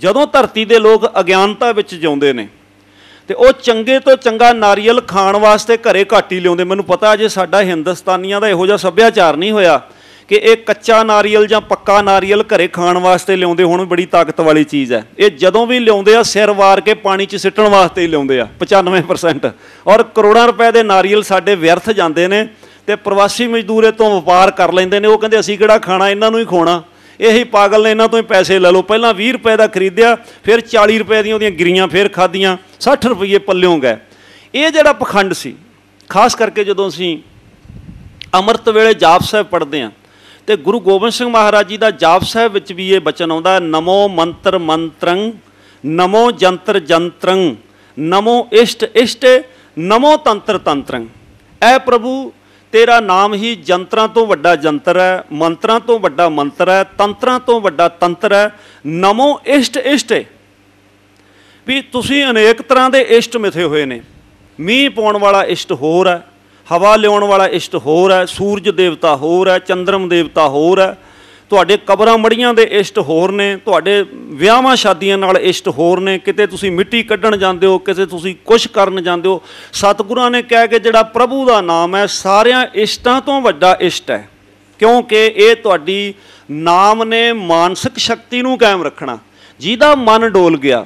ਜਦੋਂ ਧਰਤੀ ਦੇ ਲੋਕ ਅਗਿਆਨਤਾ ਵਿੱਚ ਜਿਉਂਦੇ ਨੇ ਤੇ ਉਹ ਚੰਗੇ ਤੋਂ ਚੰਗਾ ਨਾਰੀਅਲ ਖਾਣ ਵਾਸਤੇ ਘਰੇ ਘਾਟੀ ਲਿਉਂਦੇ ਲਿਆਉਂਦੇ ਮੈਨੂੰ ਪਤਾ ਜੇ ਸਾਡਾ ਹਿੰਦੁਸਤਾਨੀਆਂ ਦਾ ਇਹੋ ਜਿਹਾ ਸੱਭਿਆਚਾਰ ਨਹੀਂ ਹੋਇਆ ਕਿ ਇਹ ਕੱਚਾ ਨਾਰੀਅਲ ਜਾਂ ਪੱਕਾ ਨਾਰੀਅਲ ਘਰੇ ਖਾਣ ਵਾਸਤੇ ਲਿਆਉਂਦੇ ਹੁਣ ਬੜੀ ਤਾਕਤ ਵਾਲੀ ਚੀਜ਼ ਹੈ ਇਹ ਜਦੋਂ ਵੀ ਲਿਆਉਂਦੇ ਆ ਸਿਰ ਵਾਰ ਕੇ ਪਾਣੀ 'ਚ ਸਿੱਟਣ ਵਾਸਤੇ ਹੀ ਲਿਆਉਂਦੇ ਆ 95% ਔਰ ਕਰੋੜਾਂ ਰੁਪਏ ਦੇ ਨਾਰੀਅਲ ਸਾਡੇ ਵਿਅਰਥ ਜਾਂਦੇ ਨੇ ਤੇ ਪ੍ਰਵਾਸੀ ਮਜ਼ਦੂਰੇ ਤੋਂ ਵਪਾਰ ਕਰ ਲੈਂਦੇ ਨੇ ਉਹ ਕਹਿੰਦੇ ਅਸੀਂ ਕਿਹੜਾ ਖਾਣਾ ਇਹਨਾਂ ਨੂੰ ਹੀ ਖੋਣਾ ਇਹੀ ਪਾਗਲ ਨੇ ਇਹਨਾਂ ਤੋਂ ਹੀ ਪੈਸੇ ਲੈ ਲਓ ਪਹਿਲਾਂ 20 ਰੁਪਏ ਦਾ ਖਰੀਦਿਆ ਫਿਰ 40 ਰੁਪਏ ਦੀਆਂ ਉਹਦੀਆਂ ਗਿਰੀਆਂ ਫਿਰ ਖਾਦੀਆਂ 60 ਰੁਪਏ ਪੱਲਿਓਂ ਗਏ ਇਹ ਜਿਹੜਾ ਪਖੰਡ ਸੀ ਖਾਸ ਕਰਕੇ ਜਦੋਂ ਅਸੀਂ ਅਮਰਤ ਵੇਲੇ ਜਾਪ ਸਾਹਿਬ ਪੜ੍ਹਦੇ ਆ ਤੇ ਗੁਰੂ ਗੋਬਿੰਦ ਸਿੰਘ ਮਹਾਰਾਜ ਜੀ ਦਾ ਜਾਪ ਸਾਹਿਬ ਵਿੱਚ ਵੀ ਇਹ ਬਚਨ ਆਉਂਦਾ ਨਮੋ ਮੰਤਰ ਮੰਤਰੰ ਨਮੋ ਜੰਤਰ ਜੰਤਰੰ ਨਮੋ ਇਸ਼ਟ ਇਸ਼ਟ ਨਮੋ ਤੰਤਰ ਤੰਤਰੰ ਐ ਪ੍ਰਭੂ ਤੇਰਾ ਨਾਮ ਹੀ ਜੰਤਰਾਂ ਤੋਂ ਵੱਡਾ ਜੰਤਰ ਹੈ ਮੰਤਰਾਂ ਤੋਂ ਵੱਡਾ ਮੰਤਰ ਹੈ ਤੰਤਰਾਂ ਤੋਂ ਵੱਡਾ ਤੰਤਰ ਹੈ ਨਮੋ ਇਸ਼ਟ ਇਸ਼ਟ ਵੀ ਤੁਸੀਂ ਅਨੇਕ ਤਰ੍ਹਾਂ ਦੇ ਇਸ਼ਟ ਮਿਥੇ ਹੋਏ ਨੇ ਮੀਂਹ ਪਾਉਣ ਵਾਲਾ ਇਸ਼ਟ ਹੋਰ ਹੈ ਹਵਾ ਲਿਆਉਣ ਵਾਲਾ ਇਸ਼ਟ ਹੋਰ ਹੈ ਸੂਰਜ ਦੇਵਤਾ ਹੋਰ ਹੈ ਚੰਦਰਮ ਦੇਵਤਾ ਹੋਰ ਹੈ ਤੁਹਾਡੇ ਕਬਰਾਂ ਮੜੀਆਂ ਦੇ ਇਸ਼ਟ ਹੋਰ ਨੇ ਤੁਹਾਡੇ ਵਿਆਹਾਂ ਸ਼ਾਦੀਆਂ ਨਾਲ ਇਸ਼ਟ ਹੋਰ ਨੇ ਕਿਤੇ ਤੁਸੀਂ ਮਿੱਟੀ ਕੱਢਣ ਜਾਂਦੇ ਹੋ ਕਿਸੇ ਤੁਸੀਂ ਕੁਝ ਕਰਨ ਜਾਂਦੇ ਹੋ ਸਤਿਗੁਰਾਂ ਨੇ ਕਹਿ ਕੇ ਜਿਹੜਾ ਪ੍ਰਭੂ ਦਾ ਨਾਮ ਹੈ ਸਾਰਿਆਂ ਇਸ਼ਟਾਂ ਤੋਂ ਵੱਡਾ ਇਸ਼ਟ ਹੈ ਕਿਉਂਕਿ ਇਹ ਤੁਹਾਡੀ ਨਾਮ ਨੇ ਮਾਨਸਿਕ ਸ਼ਕਤੀ ਨੂੰ ਕਾਇਮ ਰੱਖਣਾ ਜਿਹਦਾ ਮਨ ਡੋਲ ਗਿਆ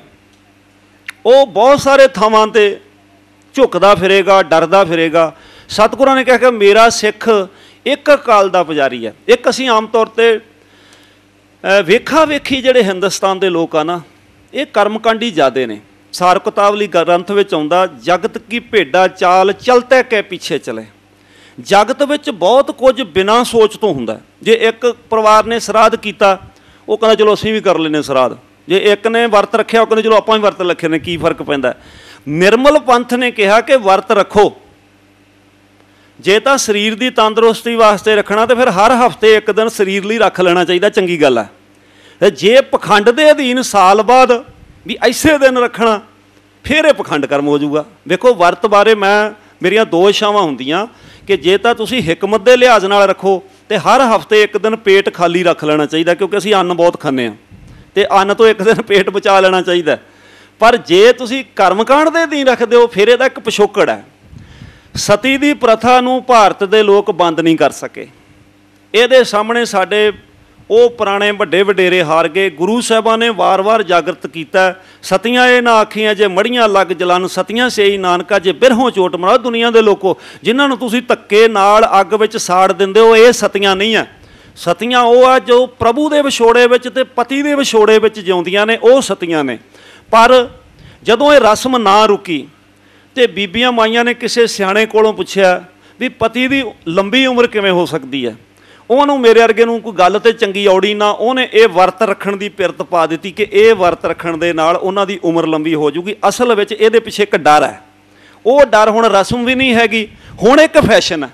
ਉਹ ਬਹੁਤ ਸਾਰੇ ਥਾਵਾਂ ਤੇ ਝੁਕਦਾ ਫਿਰੇਗਾ ਡਰਦਾ ਫਿਰੇਗਾ ਸਤਿਗੁਰਾਂ ਨੇ ਕਿਹਾ ਕਿ ਮੇਰਾ ਸਿੱਖ ਇੱਕ ਕਾਲ ਦਾ ਪੁਜਾਰੀ ਹੈ ਇੱਕ ਅਸੀਂ ਆਮ ਤੌਰ ਤੇ ਵੇਖਾ ਵੇਖੀ ਜਿਹੜੇ ਹਿੰਦੁਸਤਾਨ ਦੇ ਲੋਕ ਆ ਨਾ ਇਹ ਕਰਮਕਾਂਡੀ ਜਾਦੇ ਨੇ ਸਾਰ ਲਈ ਗ੍ਰੰਥ ਵਿੱਚ ਆਉਂਦਾ ਜਗਤ ਕੀ ਭੇਡਾ ਚਾਲ ਚਲਤੇ ਕੇ ਪਿੱਛੇ ਚਲੇ ਜਗਤ ਵਿੱਚ ਬਹੁਤ ਕੁਝ ਬਿਨਾਂ ਸੋਚ ਤੋਂ ਹੁੰਦਾ ਜੇ ਇੱਕ ਪਰਿਵਾਰ ਨੇ ਸਰਾਧ ਕੀਤਾ ਉਹ ਕਹਿੰਦਾ ਚਲੋ ਅਸੀਂ ਵੀ ਕਰ ਲੈਨੇ ਸਰਾਧ ਜੇ ਇੱਕ ਨੇ ਵਰਤ ਰੱਖਿਆ ਉਹ ਕਹਿੰਦੇ ਚਲੋ ਆਪਾਂ ਵੀ ਵਰਤ ਰੱਖੇ ਨੇ ਕੀ ਫਰਕ ਪੈਂਦਾ ਨਿਰਮਲ ਪੰਥ ਨੇ ਕਿਹਾ ਕਿ ਵਰਤ ਰੱਖੋ ਜੇ ਤਾਂ ਸਰੀਰ ਦੀ ਤੰਦਰੁਸਤੀ ਵਾਸਤੇ ਰੱਖਣਾ ਤੇ ਫਿਰ ਹਰ ਹਫਤੇ ਇੱਕ ਦਿਨ ਸਰੀਰ ਲਈ ਰੱਖ ਲੈਣਾ ਚਾਹੀਦਾ ਚੰਗੀ ਗੱਲ ਆ ਤੇ ਜੇ ਪਖੰਡ ਦੇ ਅਧੀਨ ਸਾਲ ਬਾਅਦ ਵੀ ਐਸੇ ਦਿਨ ਰੱਖਣਾ ਫਿਰ ਇਹ ਪਖੰਡ ਕਰਮ ਹੋ ਜਾਊਗਾ ਵੇਖੋ ਵਰਤ ਬਾਰੇ ਮੈਂ ਮੇਰੀਆਂ ਦੋ ਇਸ਼ਾਵਾਂ ਹੁੰਦੀਆਂ ਕਿ ਜੇ ਤਾਂ ਤੁਸੀਂ ਹਕਮਤ ਦੇ ਲਿਹਾਜ਼ ਨਾਲ ਰੱਖੋ ਤੇ ਹਰ ਹਫਤੇ ਇੱਕ ਦਿਨ ਪੇਟ ਖਾਲੀ ਰੱਖ ਲੈਣਾ ਚਾਹੀਦਾ ਕਿਉਂਕਿ ਅਸੀਂ ਅੰਨ ਬਹੁਤ ਖਾਂਦੇ ਆ ਤੇ ਅੰਨ ਤੋਂ ਇੱਕ ਦਿਨ ਪੇਟ ਬਚਾ ਲੈਣਾ ਚਾਹੀਦਾ ਪਰ ਜੇ ਤੁਸੀਂ ਕਰਮਕਾਂਡ ਦੇ ਦਿਨ ਰੱਖਦੇ ਹੋ ਫਿਰ ਇਹਦਾ ਇੱਕ ਪਿਛੋਕੜ ਹੈ ਸਤੀ ਦੀ ਪ੍ਰਥਾ ਨੂੰ ਭਾਰਤ ਦੇ ਲੋਕ ਬੰਦ ਨਹੀਂ ਕਰ ਸਕੇ ਇਹਦੇ ਸਾਹਮਣੇ ਸਾਡੇ ਉਹ ਪੁਰਾਣੇ ਵੱਡੇ ਵਡੇਰੇ ਹਾਰ ਗਏ ਗੁਰੂ ਸਾਹਿਬਾਂ ਨੇ ਵਾਰ-ਵਾਰ ਜਾਗਰਤ ਕੀਤਾ ਸਤੀਆਂ ਇਹ ਨਾ ਆਖੀਆਂ ਜੇ ਮੜੀਆਂ ਲੱਗ ਜਲਨ ਸਤੀਆਂ ਸੇਈ ਨਾਨਕਾ ਜੇ ਬਿਰਹੋਂ ਚੋਟ ਮਰਾ ਦੁਨੀਆ ਦੇ ਲੋਕੋ ਜਿਨ੍ਹਾਂ ਨੂੰ ਤੁਸੀਂ ਧੱਕੇ ਨਾਲ ਅੱਗ ਵਿੱਚ ਸਾੜ ਦਿੰਦੇ ਹੋ ਇਹ ਸਤੀਆਂ ਨਹੀਂ ਆ ਸਤੀਆਂ ਉਹ ਆ ਜੋ ਪ੍ਰਭੂ ਦੇ ਵਿਛੋੜੇ ਵਿੱਚ ਤੇ ਪਤੀ ਦੇ ਵਿਛੋੜੇ ਵਿੱਚ ਜਿਉਂਦੀਆਂ ਨੇ ਉਹ ਸਤੀਆਂ ਨੇ ਪਰ ਜਦੋਂ ਇਹ ਰਸਮ ਨਾ ਰੁਕੀ ਤੇ ਬੀਬੀਆਂ ਮਾਈਆਂ ਨੇ ਕਿਸੇ ਸਿਆਣੇ ਕੋਲੋਂ ਪੁੱਛਿਆ ਵੀ ਪਤੀ ਦੀ ਲੰਬੀ ਉਮਰ ਕਿਵੇਂ ਹੋ ਸਕਦੀ ਹੈ ਉਹਨੂੰ ਮੇਰੇ ਵਰਗੇ ਨੂੰ ਕੋਈ ਗੱਲ ਤੇ ਚੰਗੀ ਔੜੀ ਨਾ ਉਹਨੇ ਇਹ ਵਰਤ ਰੱਖਣ ਦੀ ਪਿਰਤ ਪਾ ਦਿੱਤੀ ਕਿ ਇਹ ਵਰਤ ਰੱਖਣ ਦੇ ਨਾਲ ਉਹਨਾਂ ਦੀ ਉਮਰ ਲੰਬੀ ਹੋ ਜੂਗੀ ਅਸਲ ਵਿੱਚ ਇਹਦੇ ਪਿੱਛੇ ਇੱਕ ਡਰ ਹੈ ਉਹ ਡਰ ਹੁਣ ਰਸਮ ਵੀ ਨਹੀਂ ਹੈਗੀ ਹੁਣ ਇੱਕ ਫੈਸ਼ਨ ਹੈ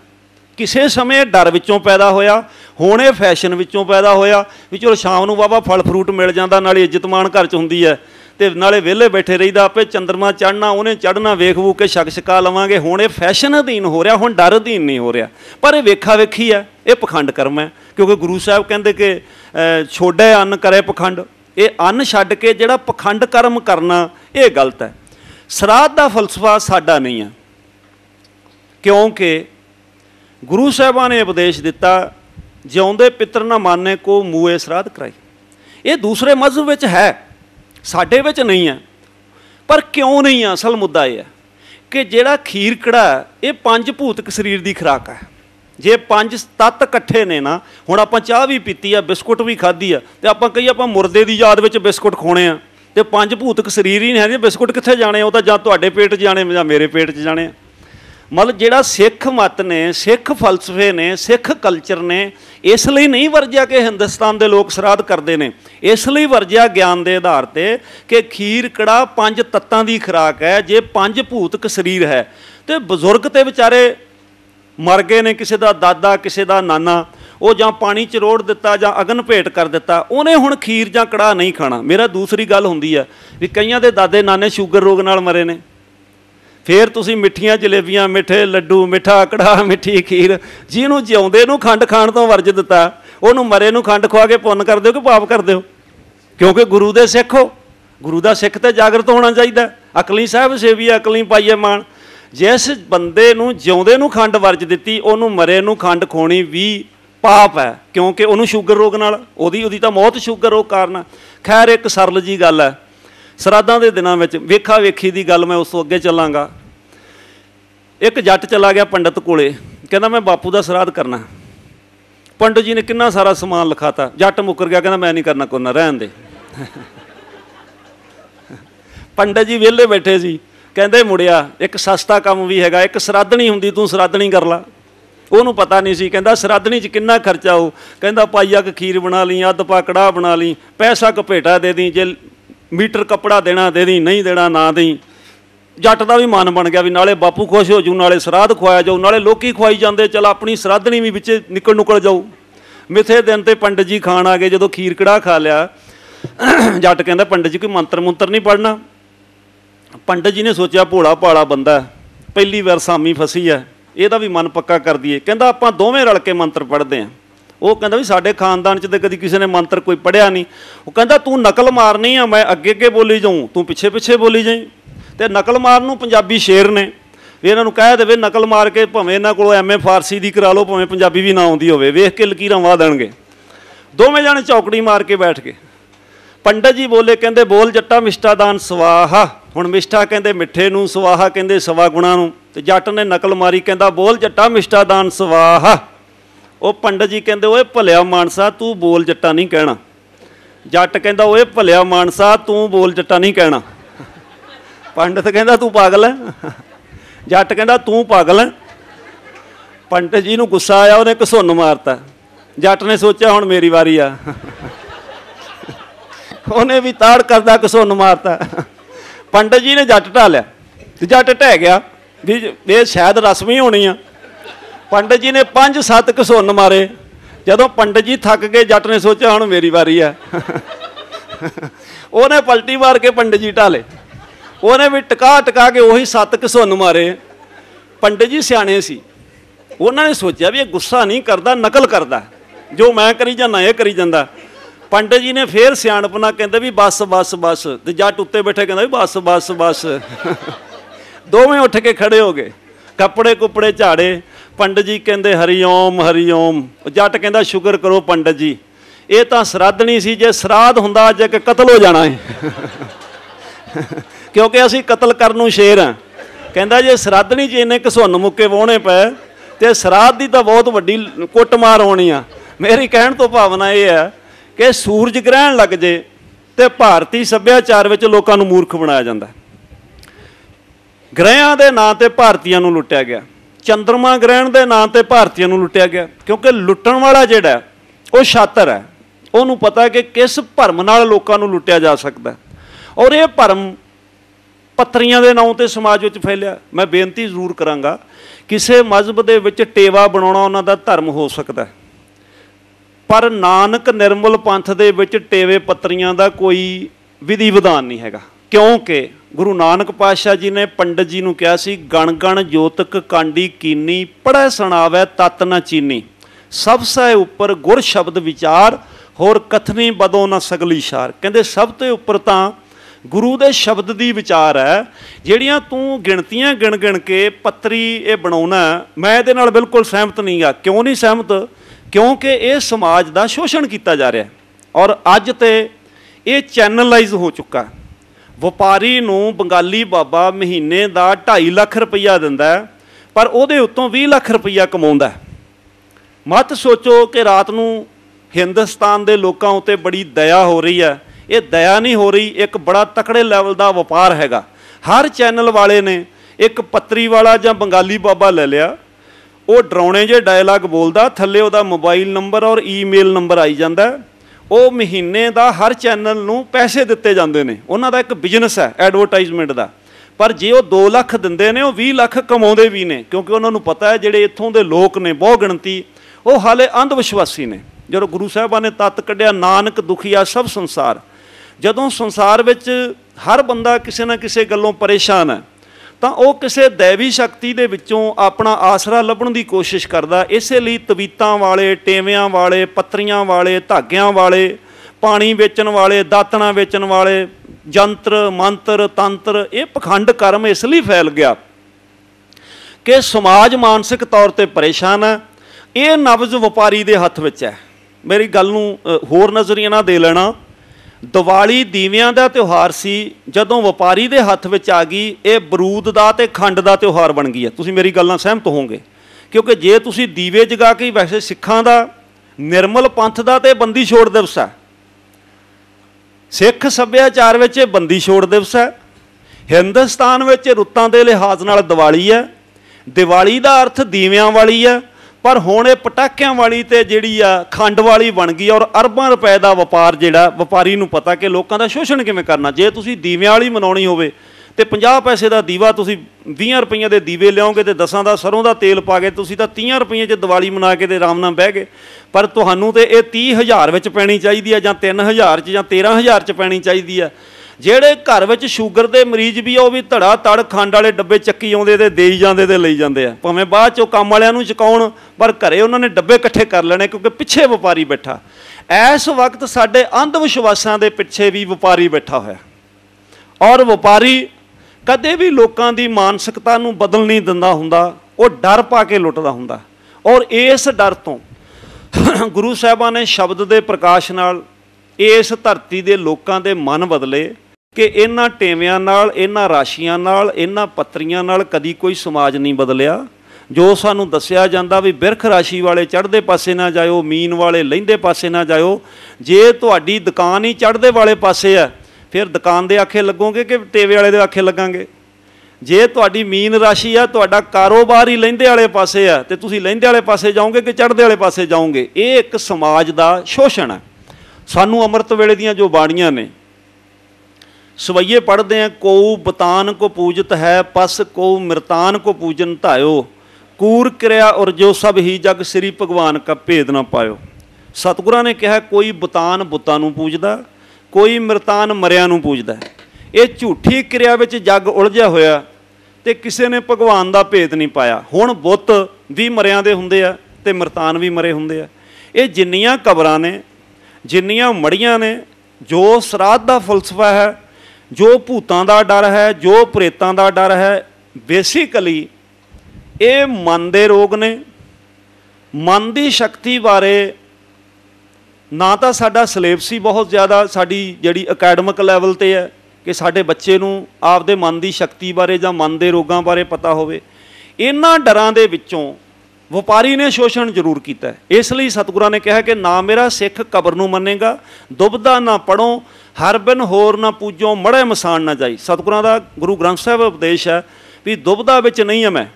ਕਿਸੇ ਸਮੇਂ ਡਰ ਵਿੱਚੋਂ ਪੈਦਾ ਹੋਇਆ ਹੁਣ ਇਹ ਫੈਸ਼ਨ ਵਿੱਚੋਂ ਪੈਦਾ ਹੋਇਆ ਵੀ ਚਲੋ ਸ਼ਾਮ ਨੂੰ ਵਾਵਾ ਫਲ ਫਰੂਟ ਮਿਲ ਜਾਂਦਾ ਨਾਲੇ ਇੱਜ਼ਤਮਾਨ ਘਰ 'ਚ ਹੁੰਦੀ ਹੈ ਤੇ ਨਾਲੇ ਵਿਹਲੇ ਬੈਠੇ ਰਹੀਦਾ ਆਪੇ ਚੰ드ਰਮਾ ਚੜਨਾ ਉਹਨੇ ਚੜਨਾ ਵੇਖ ਵੂ ਕੇ ਸ਼ਕ ਸ਼ਕਾ ਲਵਾਂਗੇ ਹੁਣ ਇਹ ਫੈਸ਼ਨ ਅਧੀਨ ਹੋ ਰਿਹਾ ਹੁਣ ਡਰ ਅਧੀਨ ਨਹੀਂ ਹੋ ਰਿਹਾ ਪਰ ਇਹ ਵੇਖਾ ਵੇਖੀ ਆ ਇਹ ਪਖੰਡ ਕਰਮ ਹੈ ਕਿਉਂਕਿ ਗੁਰੂ ਸਾਹਿਬ ਕਹਿੰਦੇ ਕਿ ਛੋੜੇ ਅੰਨ ਕਰੇ ਪਖੰਡ ਇਹ ਅੰਨ ਛੱਡ ਕੇ ਜਿਹੜਾ ਪਖੰਡ ਕਰਮ ਕਰਨਾ ਇਹ ਗਲਤ ਹੈ ਸਰਾਧ ਦਾ ਫਲਸਫਾ ਸਾਡਾ ਨਹੀਂ ਹੈ ਕਿਉਂਕਿ ਗੁਰੂ ਸਾਹਿਬਾਂ ਨੇ ਉਪਦੇਸ਼ ਦਿੱਤਾ ਜਿਉਂਦੇ ਪਿਤਰ ਨਾ ਮਾਨੇ ਕੋ ਮੂਏ ਸਰਾਧ ਕਰਾਈ ਇਹ ਦੂਸਰੇ ਮਜ਼ਹਬ ਵਿੱਚ ਹੈ ਸਾਡੇ ਵਿੱਚ ਨਹੀਂ ਹੈ ਪਰ ਕਿਉਂ ਨਹੀਂ ਹੈ ਅਸਲ ਮੁੱਦਾ ਇਹ ਹੈ ਕਿ ਜਿਹੜਾ ਖੀਰ ਕੜਾ ਇਹ ਪੰਜ ਭੂਤਕ ਸਰੀਰ ਦੀ ਖਰਾਕ ਹੈ ਜੇ ਪੰਜ ਤੱਤ ਇਕੱਠੇ ਨੇ ਨਾ ਹੁਣ ਆਪਾਂ ਚਾਹ ਵੀ ਪੀਤੀ ਆ ਬਿਸਕੁਟ ਵੀ ਖਾਧੀ ਆ ਤੇ ਆਪਾਂ ਕਹੀ ਆਪਾਂ ਮੁਰਦੇ ਦੀ ਯਾਦ ਵਿੱਚ ਬਿਸਕੁਟ ਖਾਣੇ ਆ ਤੇ ਪੰਜ ਭੂਤਕ ਸਰੀਰ ਹੀ ਨਹੀਂ ਹੈ ਬਿਸਕੁਟ ਕਿੱਥੇ ਜਾਣੇ ਉਹ ਤਾਂ ਜਾਂ ਤੁਹਾਡੇ ਪੇਟ 'ਚ ਜਾਣੇ ਜਾਂ ਮੇਰੇ ਪੇਟ 'ਚ ਜਾਣੇ ਆ ਮਤਲਬ ਜਿਹੜਾ ਸਿੱਖ ਮਤ ਨੇ ਸਿੱਖ ਫਲਸਫੇ ਨੇ ਸਿੱਖ ਕਲਚਰ ਨੇ ਇਸ ਲਈ ਨਹੀਂ ਵਰਜਿਆ ਕਿ ਹਿੰਦੁਸਤਾਨ ਦੇ ਲੋਕ ਸਰਾਧ ਕਰਦੇ ਨੇ ਇਸ ਲਈ ਵਰਜਿਆ ਗਿਆਨ ਦੇ ਆਧਾਰ ਤੇ ਕਿ ਖੀਰ ਕੜਾ ਪੰਜ ਤੱਤਾਂ ਦੀ ਖਰਾਕ ਹੈ ਜੇ ਪੰਜ ਭੂਤਕ ਸਰੀਰ ਹੈ ਤੇ ਬਜ਼ੁਰਗ ਤੇ ਵਿਚਾਰੇ ਮਰ ਗਏ ਨੇ ਕਿਸੇ ਦਾ ਦਾਦਾ ਕਿਸੇ ਦਾ ਨਾਨਾ ਉਹ ਜਾਂ ਪਾਣੀ ਚ ਰੋੜ ਦਿੱਤਾ ਜਾਂ ਅਗਨ ਭੇਟ ਕਰ ਦਿੱਤਾ ਉਹਨੇ ਹੁਣ ਖੀਰ ਜਾਂ ਕੜਾ ਨਹੀਂ ਖਾਣਾ ਮੇਰਾ ਦੂਸਰੀ ਗੱਲ ਹੁੰਦੀ ਆ ਵੀ ਕਈਆਂ ਦੇ ਦਾਦੇ ਨਾਨੇ ਸ਼ੂਗਰ ਰੋਗ ਨਾਲ ਮਰੇ ਨੇ ਫੇਰ ਤੁਸੀਂ ਮਿੱਠੀਆਂ ਜਲੇਬੀਆਂ ਮਿੱਠੇ ਲੱਡੂ ਮਿੱਠਾ ਕੜਾ ਮਿੱਠੀ ਖੀਰ ਜਿਹਨੂੰ ਜਿਉਂਦੇ ਨੂੰ ਖੰਡ ਖਾਣ ਤੋਂ ਵਰਜ ਦਿੱਤਾ ਉਹਨੂੰ ਮਰੇ ਨੂੰ ਖੰਡ ਖਵਾ ਕੇ ਪੁੰਨ ਕਰਦੇ ਹੋ ਕਿ ਪਾਪ ਕਰਦੇ ਹੋ ਕਿਉਂਕਿ ਗੁਰੂ ਦੇ ਸਿੱਖ ਹੋ ਗੁਰੂ ਦਾ ਸਿੱਖ ਤੇ ਜਾਗਰਤ ਹੋਣਾ ਚਾਹੀਦਾ ਅਕਲੀ ਸਾਹਿਬ ਸੇਵੀ ਅਕਲੀ ਪਾਈਏ ਮਾਨ ਜਿਸ ਬੰਦੇ ਨੂੰ ਜਿਉਂਦੇ ਨੂੰ ਖੰਡ ਵਰਜ ਦਿੱਤੀ ਉਹਨੂੰ ਮਰੇ ਨੂੰ ਖੰਡ ਖੋਣੀ ਵੀ ਪਾਪ ਹੈ ਕਿਉਂਕਿ ਉਹਨੂੰ ਸ਼ੂਗਰ ਰੋਗ ਨਾਲ ਉਹਦੀ ਉਹਦੀ ਤਾਂ ਮੌਤ ਸ਼ੂਗਰ ਰੋਗ ਕਾਰਨ ਖੈਰ ਇੱਕ ਸਰਲ ਜੀ ਗੱਲ ਹੈ ਸਰਾਦਾਂ ਦੇ ਦਿਨਾਂ ਵਿੱਚ ਵੇਖਾ ਵੇਖੀ ਦੀ ਗੱਲ ਮੈਂ ਉਸ ਤੋਂ ਅੱਗੇ ਚੱਲਾਂਗਾ ਇੱਕ ਜੱਟ ਚਲਾ ਗਿਆ ਪੰਡਤ ਕੋਲੇ ਕਹਿੰਦਾ ਮੈਂ ਬਾਪੂ ਦਾ ਸਰਾਧ ਕਰਨਾ ਪੰਡਤ ਜੀ ਨੇ ਕਿੰਨਾ ਸਾਰਾ ਸਮਾਨ ਲਿਖਾਤਾ ਜੱਟ ਮੁੱਕਰ ਗਿਆ ਕਹਿੰਦਾ ਮੈਂ ਨਹੀਂ ਕਰਨਾ ਕੋਨਾ ਰਹਿਣ ਦੇ ਪੰਡਤ ਜੀ ਵਿਹਲੇ ਬੈਠੇ ਸੀ ਕਹਿੰਦੇ ਮੁੜਿਆ ਇੱਕ ਸਸਤਾ ਕੰਮ ਵੀ ਹੈਗਾ ਇੱਕ ਸਰਾਧਣੀ ਹੁੰਦੀ ਤੂੰ ਸਰਾਧਣੀ ਕਰ ਲਾ ਉਹਨੂੰ ਪਤਾ ਨਹੀਂ ਸੀ ਕਹਿੰਦਾ ਸਰਾਧਣੀ 'ਚ ਕਿੰਨਾ ਖਰਚਾ ਹੋ ਕਹਿੰਦਾ ਪਾਈਆ ਕ ਖੀਰ ਬਣਾ ਲਈ ਅੱਧ ਪਾਕੜਾ ਬਣਾ ਲਈ ਪੈਸਾ ਕ ਭੇਟਾ ਦੇ ਦੀ ਜੇ ਮੀਟਰ ਕਪੜਾ ਦੇਣਾ ਦੇ ਦੀ ਨਹੀਂ ਦੇਣਾ ਨਾ ਦੇਈ ਜੱਟ ਦਾ ਵੀ ਮਨ ਬਣ ਗਿਆ ਵੀ ਨਾਲੇ ਬਾਪੂ ਖੁਸ਼ ਹੋ ਜੂ ਨਾਲੇ ਸਰਾਧ ਖਵਾਇਆ ਜਾਊ ਨਾਲੇ ਲੋਕੀ ਖਵਾਈ ਜਾਂਦੇ ਚਲ ਆਪਣੀ ਸਰਾਧਣੀ ਵੀ ਵਿੱਚ ਨਿਕਲ ਨੁਕਲ ਜਾਊ ਮਿੱਥੇ ਦਿਨ ਤੇ ਪੰਡਤ ਜੀ ਖਾਣ ਆ ਗਏ ਜਦੋਂ ਖੀਰ ਕੜਾ ਖਾ ਲਿਆ ਜੱਟ ਕਹਿੰਦਾ ਪੰਡਤ ਜੀ ਕੋਈ ਮੰਤਰ ਮੁੰਤਰ ਨਹੀਂ ਪੜਨਾ ਪੰਡਤ ਜੀ ਨੇ ਸੋਚਿਆ ਭੋਲਾ ਪਾਲਾ ਬੰਦਾ ਪਹਿਲੀ ਵਾਰ ਸਾਮੀ ਫਸੀ ਹੈ ਇਹਦਾ ਵੀ ਮਨ ਪੱਕਾ ਕਰ ਦਈਏ ਕਹਿੰਦਾ ਆਪਾਂ ਦੋਵੇਂ ਰਲ ਕੇ ਮੰਤਰ ਪੜਦੇ ਆਂ ਉਹ ਕਹਿੰਦਾ ਵੀ ਸਾਡੇ ਖਾਨਦਾਨ 'ਚ ਤੇ ਕਦੀ ਕਿਸੇ ਨੇ ਮੰਤਰ ਕੋਈ ਪੜਿਆ ਨਹੀਂ ਉਹ ਕਹਿੰਦਾ ਤੂੰ ਨਕਲ ਮਾਰਨੀ ਆ ਮੈਂ ਅੱਗੇ ਅੱਗੇ ਬੋਲੀ ਜਾਉ ਤੂੰ ਪਿੱਛੇ ਪਿੱਛੇ ਬੋਲੀ ਜਾਈਂ ਤੇ ਨਕਲ ਮਾਰਨ ਨੂੰ ਪੰਜਾਬੀ ਸ਼ੇਰ ਨੇ ਵੀ ਇਹਨਾਂ ਨੂੰ ਕਹਿ ਦੇਵੇ ਨਕਲ ਮਾਰ ਕੇ ਭਾਵੇਂ ਇਹਨਾਂ ਕੋਲੋਂ ਐਮਏ ਫਾਰਸੀ ਦੀ ਕਰਾ ਲਓ ਭਾਵੇਂ ਪੰਜਾਬੀ ਵੀ ਨਾ ਆਉਂਦੀ ਹੋਵੇ ਵੇਖ ਕੇ ਲਕੀਰਾਂ ਵਾ ਦੇਣਗੇ ਦੋਵੇਂ ਜਾਣੇ ਚੌਕੜੀ ਮਾਰ ਕੇ ਬੈਠ ਗਏ ਪੰਡਤ ਜੀ ਬੋਲੇ ਕਹਿੰਦੇ ਬੋਲ ਜੱਟਾ ਮਿਸ਼ਟਾ ਦਾਨ ਸਵਾਹਾ ਹੁਣ ਮਿਸ਼ਟਾ ਕਹਿੰਦੇ ਮਿੱਠੇ ਨੂੰ ਸਵਾਹਾ ਕਹਿੰਦੇ ਸਵਾ ਗੁਣਾ ਨੂੰ ਤੇ ਜੱਟ ਨੇ ਨਕਲ ਮਾਰੀ ਕਹਿੰਦਾ ਬੋਲ ਜੱਟਾ ਮਿਸ਼ਟਾ ਦਾਨ ਸਵਾਹਾ ਉਹ ਪੰਡਤ ਜੀ ਕਹਿੰਦੇ ਓਏ ਭਲਿਆ ਮਾਨਸਾ ਤੂੰ ਬੋਲ ਜੱਟਾ ਨਹੀਂ ਕਹਿਣਾ ਜੱਟ ਕਹਿੰਦਾ ਓਏ ਭਲਿਆ ਮਾਨਸਾ ਤੂੰ ਬੋਲ ਜੱਟਾ ਨਹੀਂ ਕਹਿਣਾ ਪੰਡਤ ਕਹਿੰਦਾ ਤੂੰ ਪਾਗਲ ਹੈ ਜੱਟ ਕਹਿੰਦਾ ਤੂੰ ਪਾਗਲ ਹੈ ਪੰਡਤ ਜੀ ਨੂੰ ਗੁੱਸਾ ਆਇਆ ਉਹਨੇ ਘਸੁੰਨ ਮਾਰਤਾ ਜੱਟ ਨੇ ਸੋਚਿਆ ਹੁਣ ਮੇਰੀ ਵਾਰੀ ਆ ਉਹਨੇ ਵੀ ਤਾੜ ਕਰਦਾ ਘਸੁੰਨ ਮਾਰਤਾ ਪੰਡਤ ਜੀ ਨੇ ਜੱਟ ਢਾ ਲਿਆ ਤੇ ਜੱਟ ਟਹਿ ਗਿਆ ਵੀ ਇਹ ਸ਼ਾਇਦ ਰਸਮੀ ਹੋਣੀ ਆ ਪੰਡਤ ਜੀ ਨੇ 5-7 ਘਸੁੰਨ ਮਾਰੇ ਜਦੋਂ ਪੰਡਤ ਜੀ ਥੱਕ ਗਏ ਜੱਟ ਨੇ ਸੋਚਿਆ ਹੁਣ ਮੇਰੀ ਵਾਰੀ ਆ ਉਹਨੇ ਪਲਟੀ ਮਾਰ ਕੇ ਪੰਡਤ ਜੀ ਢਾਲੇ ਉਹਨੇ ਵੀ ਟਕਾ ਟਕਾ ਕੇ ਉਹੀ ਸੱਤ ਨੂੰ ਮਾਰੇ ਪੰਡਿਤ ਜੀ ਸਿਆਣੇ ਸੀ ਉਹਨਾਂ ਨੇ ਸੋਚਿਆ ਵੀ ਇਹ ਗੁੱਸਾ ਨਹੀਂ ਕਰਦਾ ਨਕਲ ਕਰਦਾ ਜੋ ਮੈਂ ਕਰੀ ਜਾਂਦਾ ਇਹ ਕਰੀ ਜਾਂਦਾ ਪੰਡਿਤ ਜੀ ਨੇ ਫੇਰ ਸਿਆਣਪਨਾ ਕਹਿੰਦੇ ਵੀ ਬਸ ਬਸ ਬਸ ਤੇ ਜੱਟ ਉੱਤੇ ਬੈਠੇ ਕਹਿੰਦਾ ਵੀ ਬਸ ਬਸ ਬਸ ਦੋਵੇਂ ਉੱਠ ਕੇ ਖੜੇ ਹੋ ਗਏ ਕੱਪੜੇ ਕੁੱਪੜੇ ਝਾੜੇ ਪੰਡਿਤ ਜੀ ਕਹਿੰਦੇ ਹਰੀ ਓਮ ਹਰੀ ਓਮ ਜੱਟ ਕਹਿੰਦਾ ਸ਼ੁਕਰ ਕਰੋ ਪੰਡਿਤ ਜੀ ਇਹ ਤਾਂ ਸਰਾਧਣੀ ਸੀ ਜੇ ਸਰਾਧ ਹੁੰਦਾ ਅੱਜ ਇੱਕ ਕਤਲ ਹੋ ਜਾਣਾ ਹੈ ਕਿਉਂਕਿ ਅਸੀਂ ਕਤਲ ਕਰਨ ਨੂੰ ਸ਼ੇਰ ਆ ਕਹਿੰਦਾ ਜੇ ਸਰਦ ਨਹੀਂ ਜੇ ਇੰਨੇ ਕਸੁੰਨ ਮੁੱਕੇ ਵੋਹਣੇ ਪਏ ਤੇ ਸਰਾਦ ਦੀ ਤਾਂ ਬਹੁਤ ਵੱਡੀ ਕੁੱਟਮਾਰ ਹੋਣੀ ਆ ਮੇਰੀ ਕਹਿਣ ਤੋਂ ਭਾਵਨਾ ਇਹ ਆ ਕਿ ਸੂਰਜ ਗ੍ਰਹਿਣ ਲੱਗ ਜੇ ਤੇ ਭਾਰਤੀ ਸੱਭਿਆਚਾਰ ਵਿੱਚ ਲੋਕਾਂ ਨੂੰ ਮੂਰਖ ਬਣਾਇਆ ਜਾਂਦਾ ਗ੍ਰਹਿਆਂ ਦੇ ਨਾਂ ਤੇ ਭਾਰਤੀਆਂ ਨੂੰ ਲੁੱਟਿਆ ਗਿਆ ਚੰ드ਰਮਾ ਗ੍ਰਹਿਣ ਦੇ ਨਾਂ ਤੇ ਭਾਰਤੀਆਂ ਨੂੰ ਲੁੱਟਿਆ ਗਿਆ ਕਿਉਂਕਿ ਲੁੱਟਣ ਵਾਲਾ ਜਿਹੜਾ ਉਹ ਛਾਤਰ ਹੈ ਉਹਨੂੰ ਪਤਾ ਕਿ ਕਿਸ ਭਰਮ ਨਾਲ ਲੋਕਾਂ ਨੂੰ ਲੁੱਟਿਆ ਜਾ ਸਕਦਾ ਔਰ ਇਹ ਭਰਮ ਪੱਤਰੀਆਂ ਦੇ ਨਾਂ ਤੇ ਸਮਾਜ ਵਿੱਚ ਫੈਲਿਆ ਮੈਂ ਬੇਨਤੀ ਜ਼ਰੂਰ ਕਰਾਂਗਾ ਕਿਸੇ ਮਜ਼ਬ ਦੇ ਵਿੱਚ ਟੇਵਾ ਬਣਾਉਣਾ ਉਹਨਾਂ ਦਾ ਧਰਮ ਹੋ ਸਕਦਾ ਪਰ ਨਾਨਕ ਨਿਰਮਲ ਪੰਥ ਦੇ ਵਿੱਚ ਟੇਵੇ ਪੱਤਰੀਆਂ ਦਾ ਕੋਈ ਵਿਧੀ ਵਿਧਾਨ ਨਹੀਂ ਹੈਗਾ ਕਿਉਂਕਿ ਗੁਰੂ ਨਾਨਕ ਪਾਤਸ਼ਾਹ ਜੀ ਨੇ ਪੰਡਤ ਜੀ ਨੂੰ ਕਿਹਾ ਸੀ ਗਣ ਗਣ ਜੋਤਕ ਕਾਂਡੀ ਕੀਨੀ ਪੜੈ ਸੁਣਾਵੇ ਤਤ ਨਾ ਚੀਨੀ ਸਭ ਸੈ ਉੱਪਰ ਗੁਰ ਸ਼ਬਦ ਵਿਚਾਰ ਹੋਰ ਕਥਨੀ ਬਦੋਂ ਨਾ ਸਗਲੀ ਸ਼ਾਰ ਕਹਿੰਦੇ ਸਭ ਤੋਂ ਉੱਪਰ ਤਾਂ ਗੁਰੂ ਦੇ ਸ਼ਬਦ ਦੀ ਵਿਚਾਰ ਹੈ ਜਿਹੜੀਆਂ ਤੂੰ ਗਿਣਤੀਆਂ ਗਿਣ ਗਿਣ ਕੇ ਪੱਤਰੀ ਇਹ ਬਣਾਉਣਾ ਮੈਂ ਇਹਦੇ ਨਾਲ ਬਿਲਕੁਲ ਸਹਿਮਤ ਨਹੀਂ ਆ ਕਿਉਂ ਨਹੀਂ ਸਹਿਮਤ ਕਿਉਂਕਿ ਇਹ ਸਮਾਜ ਦਾ ਸ਼ੋਸ਼ਣ ਕੀਤਾ ਜਾ ਰਿਹਾ ਔਰ ਅੱਜ ਤੇ ਇਹ ਚੈਨਲਾਈਜ਼ ਹੋ ਚੁੱਕਾ ਵਪਾਰੀ ਨੂੰ ਬੰਗਾਲੀ ਬਾਬਾ ਮਹੀਨੇ ਦਾ 2.5 ਲੱਖ ਰੁਪਈਆ ਦਿੰਦਾ ਪਰ ਉਹਦੇ ਉੱਤੋਂ 20 ਲੱਖ ਰੁਪਈਆ ਕਮਾਉਂਦਾ ਮਤ ਸੋਚੋ ਕਿ ਰਾਤ ਨੂੰ ਹਿੰਦੁਸਤਾਨ ਦੇ ਲੋਕਾਂ ਉਤੇ ਬੜੀ ਦਇਆ ਹੋ ਰਹੀ ਹੈ ਇਹ ਦਇਆ ਨਹੀਂ ਹੋ ਰਹੀ ਇੱਕ ਬੜਾ ਤਕੜੇ ਲੈਵਲ ਦਾ ਵਪਾਰ ਹੈਗਾ ਹਰ ਚੈਨਲ ਵਾਲੇ ਨੇ ਇੱਕ ਪੱਤਰੀ ਵਾਲਾ ਜਾਂ ਬੰਗਾਲੀ ਬਾਬਾ ਲੈ ਲਿਆ ਉਹ ਡਰਾਉਣੇ ਜੇ ਡਾਇਲੌਗ ਬੋਲਦਾ ਥੱਲੇ ਉਹਦਾ ਮੋਬਾਈਲ ਨੰਬਰ ਔਰ ਈਮੇਲ ਨੰਬਰ ਆਈ ਜਾਂਦਾ ਉਹ ਮਹੀਨੇ ਦਾ ਹਰ ਚੈਨਲ ਨੂੰ ਪੈਸੇ ਦਿੱਤੇ ਜਾਂਦੇ ਨੇ ਉਹਨਾਂ ਦਾ ਇੱਕ ਬਿਜ਼ਨਸ ਹੈ ਐਡਵਰਟਾਈਜ਼ਮੈਂਟ ਦਾ ਪਰ ਜੇ ਉਹ 2 ਲੱਖ ਦਿੰਦੇ ਨੇ ਉਹ 20 ਲੱਖ ਕਮਾਉਂਦੇ ਵੀ ਨੇ ਕਿਉਂਕਿ ਉਹਨਾਂ ਨੂੰ ਪਤਾ ਹੈ ਜਿਹੜੇ ਇੱਥੋਂ ਦੇ ਲੋਕ ਨੇ ਬਹੁ ਗਿਣਤੀ ਉਹ ਹਾਲੇ ਅੰਧ ਵਿਸ਼ਵਾਸੀ ਨੇ ਜਦੋਂ ਗੁਰੂ ਸਾਹਿਬਾਨ ਨੇ ਤਤ ਕੱਢਿਆ ਨਾਨਕ ਦੁਖੀਆ ਸਭ ਸੰਸਾਰ ਜਦੋਂ ਸੰਸਾਰ ਵਿੱਚ ਹਰ ਬੰਦਾ ਕਿਸੇ ਨਾ ਕਿਸੇ ਗੱਲੋਂ ਪਰੇਸ਼ਾਨ ਹੈ ਤਾਂ ਉਹ ਕਿਸੇ ਦੇਵੀ ਸ਼ਕਤੀ ਦੇ ਵਿੱਚੋਂ ਆਪਣਾ ਆਸਰਾ ਲੱਭਣ ਦੀ ਕੋਸ਼ਿਸ਼ ਕਰਦਾ ਇਸੇ ਲਈ ਤਵੀਤਾਂ ਵਾਲੇ ਟੇਵਿਆਂ ਵਾਲੇ ਪੱਤਰੀਆਂ ਵਾਲੇ ਧਾਗਿਆਂ ਵਾਲੇ ਪਾਣੀ ਵੇਚਣ ਵਾਲੇ ਦਾਤਣਾ ਵੇਚਣ ਵਾਲੇ ਜੰਤਰ ਮੰਤਰ ਤੰਤਰ ਇਹ ਪਖੰਡ ਕਰਮ ਇਸ ਲਈ ਫੈਲ ਗਿਆ ਕਿ ਸਮਾਜ ਮਾਨਸਿਕ ਤੌਰ ਤੇ ਪਰੇਸ਼ਾਨ ਹੈ ਇਹ ਨਬਜ਼ ਵਪਾਰੀ ਦੇ ਹੱਥ ਵਿੱਚ ਹੈ ਮੇਰੀ ਗੱਲ ਨੂੰ ਹੋਰ ਨਜ਼ਰੀਆ ਨਾ ਦੇ ਲੈਣਾ ਦੀਵਾਲੀ ਦੀਵਿਆਂ ਦਾ ਤਿਉਹਾਰ ਸੀ ਜਦੋਂ ਵਪਾਰੀ ਦੇ ਹੱਥ ਵਿੱਚ ਆ ਗਈ ਇਹ ਬਰੂਦ ਦਾ ਤੇ ਖੰਡ ਦਾ ਤਿਉਹਾਰ ਬਣ ਗਈ ਹੈ ਤੁਸੀਂ ਮੇਰੀ ਗੱਲ ਨਾਲ ਸਹਿਮਤ ਹੋਵੋਗੇ ਕਿਉਂਕਿ ਜੇ ਤੁਸੀਂ ਦੀਵੇ ਜਗਾ ਕੇ ਵੈਸੇ ਸਿੱਖਾਂ ਦਾ ਨਿਰਮਲ ਪੰਥ ਦਾ ਤੇ ਬੰਦੀ ਛੋੜ ਦਿਵਸ ਹੈ ਸਿੱਖ ਸੱਭਿਆਚਾਰ ਵਿੱਚ ਇਹ ਬੰਦੀ ਛੋੜ ਦਿਵਸ ਹੈ ਹਿੰਦੁਸਤਾਨ ਵਿੱਚ ਰੁੱਤਾਂ ਦੇ ਲਿਹਾਜ਼ ਨਾਲ ਦੀਵਾਲੀ ਹੈ ਦੀਵਾਲੀ ਦਾ ਅਰਥ ਦੀਵਿਆਂ ਵਾਲੀ ਹੈ ਪਰ ਹੁਣ ਇਹ ਪਟਾਕਿਆਂ ਵਾਲੀ ਤੇ ਜਿਹੜੀ ਆ ਖੰਡ ਵਾਲੀ ਬਣ ਗਈ ਔਰ ਅਰਬਾਂ ਰੁਪਏ ਦਾ ਵਪਾਰ ਜਿਹੜਾ ਵਪਾਰੀ ਨੂੰ ਪਤਾ ਕਿ ਲੋਕਾਂ ਦਾ ਸ਼ੋਸ਼ਣ ਕਿਵੇਂ ਕਰਨਾ ਜੇ ਤੁਸੀਂ ਦੀਵਿਆਂ ਵਾਲੀ ਮਨਾਉਣੀ ਹੋਵੇ ਤੇ 50 ਪੈਸੇ ਦਾ ਦੀਵਾ ਤੁਸੀਂ 20 ਰੁਪਈਆ ਦੇ ਦੀਵੇ ਲਿਓਗੇ ਤੇ ਦਸਾਂ ਦਾ ਸਰੋਂ ਦਾ ਤੇਲ ਪਾ ਕੇ ਤੁਸੀਂ ਤਾਂ 30 ਰੁਪਈਏ 'ਚ ਦੀਵਾਲੀ ਮਨਾ ਕੇ ਤੇ ਆਰਾਮ ਨਾਲ ਬਹਿ ਗਏ ਪਰ ਤੁਹਾਨੂੰ ਤੇ ਇਹ 30000 ਵਿੱਚ ਪੈਣੀ ਚਾਹੀਦੀ ਆ ਜਾਂ 3000 'ਚ ਜਾਂ 13000 'ਚ ਪੈਣੀ ਚਾਹੀਦੀ ਆ ਜਿਹੜੇ ਘਰ ਵਿੱਚ ਸ਼ੂਗਰ ਦੇ ਮਰੀਜ਼ ਵੀ ਆ ਉਹ ਵੀ ਧੜਾ ਤੜ ਖੰਡ ਵਾਲੇ ਡੱਬੇ ਚੱਕੀ ਆਉਂਦੇ ਤੇ ਦੇਈ ਜਾਂਦੇ ਤੇ ਲਈ ਜਾਂਦੇ ਆ ਭਾਵੇਂ ਬਾਅਦ ਚੋਂ ਕੰਮ ਵਾਲਿਆਂ ਨੂੰ ਚਕਾਉਣ ਪਰ ਘਰੇ ਉਹਨਾਂ ਨੇ ਡੱਬੇ ਇਕੱਠੇ ਕਰ ਲੈਣੇ ਕਿਉਂਕਿ ਪਿੱਛੇ ਵਪਾਰੀ ਬੈਠਾ ਐਸ ਵਕਤ ਸਾਡੇ ਅੰਧ ਵਿਸ਼ਵਾਸਾਂ ਦੇ ਪਿੱਛੇ ਵੀ ਵਪਾਰੀ ਬੈਠਾ ਹੋਇਆ ਔਰ ਵਪਾਰੀ ਕਦੇ ਵੀ ਲੋਕਾਂ ਦੀ ਮਾਨਸਿਕਤਾ ਨੂੰ ਬਦਲ ਨਹੀਂ ਦਿੰਦਾ ਹੁੰਦਾ ਉਹ ਡਰ ਪਾ ਕੇ ਲੁੱਟਦਾ ਹੁੰਦਾ ਔਰ ਇਸ ਡਰ ਤੋਂ ਗੁਰੂ ਸਾਹਿਬਾਨ ਨੇ ਸ਼ਬਦ ਦੇ ਪ੍ਰਕਾਸ਼ ਨਾਲ ਇਸ ਧਰਤੀ ਦੇ ਲੋਕਾਂ ਦੇ ਮਨ ਬਦਲੇ ਕਿ ਇਹਨਾਂ ਟੇਵਿਆਂ ਨਾਲ ਇਹਨਾਂ ਰਾਸ਼ੀਆਂ ਨਾਲ ਇਹਨਾਂ ਪੱਤਰੀਆਂ ਨਾਲ ਕਦੀ ਕੋਈ ਸਮਾਜ ਨਹੀਂ ਬਦਲਿਆ ਜੋ ਸਾਨੂੰ ਦੱਸਿਆ ਜਾਂਦਾ ਵੀ ਬਿਰਖ ਰਾਸ਼ੀ ਵਾਲੇ ਚੜ੍ਹਦੇ ਪਾਸੇ ਨਾ ਜਾਇਓ ਮੀਨ ਵਾਲੇ ਲੈਂਦੇ ਪਾਸੇ ਨਾ ਜਾਇਓ ਜੇ ਤੁਹਾਡੀ ਦੁਕਾਨ ਹੀ ਚੜ੍ਹਦੇ ਵਾਲੇ ਪਾਸੇ ਆ ਫਿਰ ਦੁਕਾਨ ਦੇ ਆਖੇ ਲੱਗੋਗੇ ਕਿ ਟੇਵੇ ਵਾਲੇ ਦੇ ਆਖੇ ਲੱਗਾਂਗੇ ਜੇ ਤੁਹਾਡੀ ਮੀਨ ਰਾਸ਼ੀ ਆ ਤੁਹਾਡਾ ਕਾਰੋਬਾਰ ਹੀ ਲੈਂਦੇ ਵਾਲੇ ਪਾਸੇ ਆ ਤੇ ਤੁਸੀਂ ਲੈਂਦੇ ਵਾਲੇ ਪਾਸੇ ਜਾਓਗੇ ਕਿ ਚੜ੍ਹਦੇ ਵਾਲੇ ਪਾਸੇ ਜਾਓਗੇ ਇਹ ਇੱਕ ਸਮਾਜ ਦਾ ਸ਼ੋਸ਼ਣ ਆ ਸਾਨੂੰ ਅੰਮ੍ਰਿਤ ਵੇਲੇ ਦੀਆਂ ਜੋ ਬਾਣੀਆਂ ਨੇ ਸਵਈਏ ਪੜਦੇ ਆ ਕੋ ਬਤਾਨ ਕੋ ਪੂਜਤ ਹੈ ਪਸ ਕੋ ਮਿਰਤਾਨ ਕੋ ਪੂਜਨ ਧਾਇਓ ਕੂਰ ਕਿਰਿਆ ਔਰ ਜੋ ਸਭ ਹੀ ਜਗ ਸ੍ਰੀ ਭਗਵਾਨ ਕਾ ਭੇਦ ਨਾ ਪਾਇਓ ਸਤਗੁਰਾਂ ਨੇ ਕਿਹਾ ਕੋਈ ਬਤਾਨ ਬੁੱਤਾਂ ਨੂੰ ਪੂਜਦਾ ਕੋਈ ਮਿਰਤਾਨ ਮਰਿਆਂ ਨੂੰ ਪੂਜਦਾ ਇਹ ਝੂਠੀ ਕਿਰਿਆ ਵਿੱਚ ਜਗ ਉਲਝਿਆ ਹੋਇਆ ਤੇ ਕਿਸੇ ਨੇ ਭਗਵਾਨ ਦਾ ਭੇਦ ਨਹੀਂ ਪਾਇਆ ਹੁਣ ਬੁੱਤ ਵੀ ਮਰਿਆਂ ਦੇ ਹੁੰਦੇ ਆ ਤੇ ਮਿਰਤਾਨ ਵੀ ਮਰੇ ਹੁੰਦੇ ਆ ਇਹ ਜਿੰਨੀਆਂ ਕਬਰਾਂ ਨੇ ਜਿੰਨੀਆਂ ਮੜੀਆਂ ਨੇ ਜੋ ਸਰਾਧ ਦਾ ਫਲਸਫਾ ਹੈ ਜੋ ਭੂਤਾਂ ਦਾ ਡਰ ਹੈ ਜੋ ਪ੍ਰੇਤਾਂ ਦਾ ਡਰ ਹੈ ਬੇਸਿਕਲੀ ਇਹ ਮਨ ਦੇ ਰੋਗ ਨੇ ਮਨ ਦੀ ਸ਼ਕਤੀ ਬਾਰੇ ਨਾ ਤਾਂ ਸਾਡਾ ਸਿਲੇਬਸ ਹੀ ਬਹੁਤ ਜ਼ਿਆਦਾ ਸਾਡੀ ਜਿਹੜੀ ਅਕੈਡਮਿਕ ਲੈਵਲ ਤੇ ਹੈ ਕਿ ਸਾਡੇ ਬੱਚੇ ਨੂੰ ਆਪਦੇ ਮਨ ਦੀ ਸ਼ਕਤੀ ਬਾਰੇ ਜਾਂ ਮਨ ਦੇ ਰੋਗਾਂ ਬਾਰੇ ਪਤਾ ਹੋਵੇ ਇਹਨਾਂ ਡਰਾਂ ਦੇ ਵਿੱਚੋਂ ਵਪਾਰੀ ਨੇ ਸ਼ੋਸ਼ਣ ਜ਼ਰੂਰ ਕੀਤਾ ਇਸ ਲਈ ਸਤਿਗੁਰਾਂ ਨੇ ਕਿਹਾ ਕਿ ਨਾ ਮੇਰਾ ਸਿੱਖ ਕਬਰ ਨੂੰ ਮੰਨੇਗਾ ਦੁਬਦਾ ਨਾ ਪੜੋ ਹਰ ਬਿਨ ਹੋਰ ਨਾ ਪੂਜੋ ਮੜੇ ਮਸਾਨ ਨਾ ਜਾਈ ਸਤਿਗੁਰਾਂ ਦਾ ਗੁਰੂ ਗ੍ਰੰਥ ਸਾਹਿਬ ਉਪਦੇਸ਼ ਹੈ ਵੀ ਦੁਬਦਾ ਵਿੱਚ ਨਹੀਂ ਆ ਮੈਂ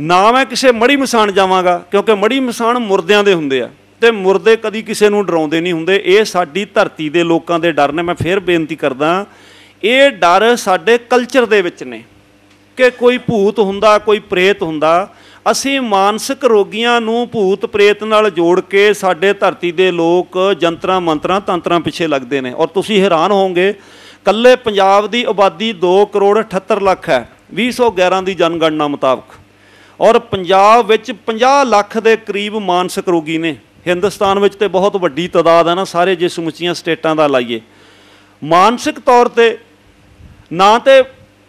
ਨਾ ਮੈਂ ਕਿਸੇ ਮੜੀ ਮਸਾਨ ਜਾਵਾਂਗਾ ਕਿਉਂਕਿ ਮੜੀ ਮਸਾਨ ਮੁਰਦਿਆਂ ਦੇ ਹੁੰਦੇ ਆ ਤੇ ਮੁਰਦੇ ਕਦੀ ਕਿਸੇ ਨੂੰ ਡਰਾਉਂਦੇ ਨਹੀਂ ਹੁੰਦੇ ਇਹ ਸਾਡੀ ਧਰਤੀ ਦੇ ਲੋਕਾਂ ਦੇ ਡਰ ਨੇ ਮੈਂ ਫੇਰ ਬੇਨਤੀ ਕਰਦਾ ਇਹ ਡਰ ਸਾਡੇ ਕਲਚਰ ਦੇ ਵਿੱਚ ਨੇ ਕਿ ਕੋਈ ਭੂਤ ਹੁੰਦਾ ਕੋਈ ਪ੍ਰੇਤ ਹੁੰਦਾ ਅਸੀਂ ਮਾਨਸਿਕ ਰੋਗੀਆਂ ਨੂੰ ਭੂਤ ਪ੍ਰੇਤ ਨਾਲ ਜੋੜ ਕੇ ਸਾਡੇ ਧਰਤੀ ਦੇ ਲੋਕ ਜੰਤਰਾਂ ਮੰਤਰਾਂ ਤੰਤਰਾਂ ਪਿੱਛੇ ਲੱਗਦੇ ਨੇ ਔਰ ਤੁਸੀਂ ਹੈਰਾਨ ਹੋਵੋਗੇ ਕੱਲੇ ਪੰਜਾਬ ਦੀ ਆਬਾਦੀ 2 ਕਰੋੜ 78 ਲੱਖ ਹੈ 2011 ਦੀ ਜਨਗਣਨਾ ਮੁਤਾਬਕ ਔਰ ਪੰਜਾਬ ਵਿੱਚ 50 ਲੱਖ ਦੇ ਕਰੀਬ ਮਾਨਸਿਕ ਰੋਗੀ ਨੇ ਹਿੰਦੁਸਤਾਨ ਵਿੱਚ ਤੇ ਬਹੁਤ ਵੱਡੀ ਤਦਾਦ ਹੈ ਨਾ ਸਾਰੇ ਜੇ ਸਮੁੱਚੀਆਂ ਸਟੇਟਾਂ ਦਾ ਲਾਈਏ ਮਾਨਸਿਕ ਤੌਰ ਤੇ ਨਾ ਤੇ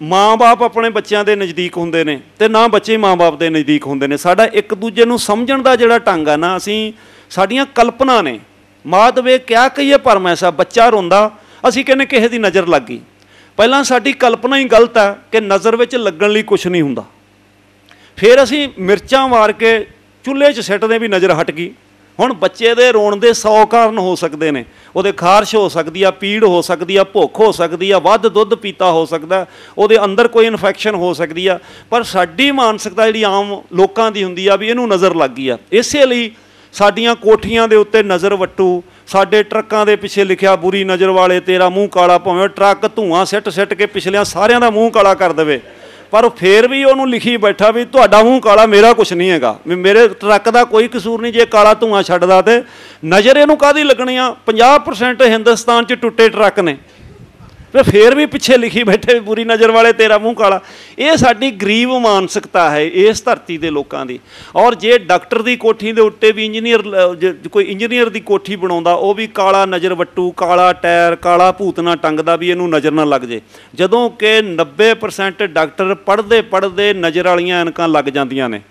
ਮਾਂ-ਬਾਪ ਆਪਣੇ ਬੱਚਿਆਂ ਦੇ ਨਜ਼ਦੀਕ ਹੁੰਦੇ ਨੇ ਤੇ ਨਾ ਬੱਚੇ ਮਾਂ-ਬਾਪ ਦੇ ਨਜ਼ਦੀਕ ਹੁੰਦੇ ਨੇ ਸਾਡਾ ਇੱਕ ਦੂਜੇ ਨੂੰ ਸਮਝਣ ਦਾ ਜਿਹੜਾ ਢੰਗ ਆ ਨਾ ਅਸੀਂ ਸਾਡੀਆਂ ਕਲਪਨਾ ਨੇ ਮਾਤ ਵੇ ਕਿਆ ਕਹੀਏ ਮੈਂ ਸਾ ਬੱਚਾ ਰੋਂਦਾ ਅਸੀਂ ਕਹਿੰਨੇ ਕਿਸੇ ਦੀ ਨਜ਼ਰ ਲੱਗ ਗਈ ਪਹਿਲਾਂ ਸਾਡੀ ਕਲਪਨਾ ਹੀ ਗਲਤ ਆ ਕਿ ਨਜ਼ਰ ਵਿੱਚ ਲੱਗਣ ਲਈ ਕੁਝ ਨਹੀਂ ਹੁੰਦਾ ਫਿਰ ਅਸੀਂ ਮਿਰਚਾਂ ਮਾਰ ਕੇ ਚੁੱਲ੍ਹੇ 'ਚ ਸਿੱਟਦੇ ਵੀ ਨਜ਼ਰ ਹਟ ਗਈ ਹੁਣ ਬੱਚੇ ਦੇ ਰੋਣ ਦੇ 100 ਕਾਰਨ ਹੋ ਸਕਦੇ ਨੇ ਉਹਦੇ ਖਾਰਸ਼ ਹੋ ਸਕਦੀ ਆ ਪੀੜ ਹੋ ਸਕਦੀ ਆ ਭੁੱਖ ਹੋ ਸਕਦੀ ਆ ਵੱਧ ਦੁੱਧ ਪੀਤਾ ਹੋ ਸਕਦਾ ਉਹਦੇ ਅੰਦਰ ਕੋਈ ਇਨਫੈਕਸ਼ਨ ਹੋ ਸਕਦੀ ਆ ਪਰ ਸਾਡੀ ਮਾਨਸਿਕਤਾ ਜਿਹੜੀ ਆਮ ਲੋਕਾਂ ਦੀ ਹੁੰਦੀ ਆ ਵੀ ਇਹਨੂੰ ਨਜ਼ਰ ਲੱਗ ਗਈ ਆ ਇਸੇ ਲਈ ਸਾਡੀਆਂ ਕੋਠੀਆਂ ਦੇ ਉੱਤੇ ਨਜ਼ਰ ਵੱਟੂ ਸਾਡੇ ਟਰੱਕਾਂ ਦੇ ਪਿੱਛੇ ਲਿਖਿਆ ਬੁਰੀ ਨਜ਼ਰ ਵਾਲੇ ਤੇਰਾ ਮੂੰਹ ਕਾਲਾ ਭਾਵੇਂ ਟਰੱਕ ਧੂਆਂ ਸਿੱਟ ਸਿੱਟ ਕੇ ਪਿਛਲਿਆਂ ਸਾਰਿਆਂ ਦਾ ਮੂੰਹ ਕਾਲਾ ਕਰ ਦੇਵੇ ਪਰ ਉਹ ਫੇਰ ਵੀ ਉਹਨੂੰ ਲਿਖੀ ਬੈਠਾ ਵੀ ਤੁਹਾਡਾ ਹੂੰ ਕਾਲਾ ਮੇਰਾ ਕੁਝ ਨਹੀਂ ਹੈਗਾ ਵੀ ਮੇਰੇ ਟਰੱਕ ਦਾ ਕੋਈ ਕਸੂਰ ਨਹੀਂ ਜੇ ਕਾਲਾ ਧੂਆਂ ਛੱਡਦਾ ਤੇ ਨਜ਼ਰ ਇਹਨੂੰ ਕਾਦੀ ਲੱਗਣੀ ਆ 50% ਹਿੰਦੁਸਤਾਨ 'ਚ ਟੁੱਟੇ ਟਰੱਕ ਨੇ ਪਰ ਫੇਰ ਵੀ ਪਿੱਛੇ ਲਿਖੀ ਬੈਠੇ ਪੂਰੀ ਨਜ਼ਰ ਵਾਲੇ ਤੇਰਾ ਮੂੰਹ ਕਾਲਾ ਇਹ ਸਾਡੀ ਗਰੀਬ ਮਾਨਸਿਕਤਾ ਹੈ ਇਸ ਧਰਤੀ ਦੇ ਲੋਕਾਂ ਦੀ ਔਰ ਜੇ ਡਾਕਟਰ ਦੀ ਕੋਠੀ ਦੇ ਉੱਤੇ ਵੀ ਇੰਜੀਨੀਅਰ ਕੋਈ ਇੰਜੀਨੀਅਰ ਦੀ ਕੋਠੀ ਬਣਾਉਂਦਾ ਉਹ ਵੀ ਕਾਲਾ ਨਜ਼ਰ ਵੱਟੂ ਕਾਲਾ ਟਾਇਰ ਕਾਲਾ ਭੂਤਨਾ ਟੰਗਦਾ ਵੀ ਇਹਨੂੰ ਨਜ਼ਰ ਨਾ ਲੱਗ ਜੇ ਜਦੋਂ ਕਿ 90% ਡਾਕਟਰ ਪੜ੍ਹਦੇ ਪੜ੍ਹਦੇ ਨਜ਼ਰ ਵਾਲੀਆਂ ਐਨਕਾਂ ਲੱਗ ਜਾਂਦੀਆਂ ਨੇ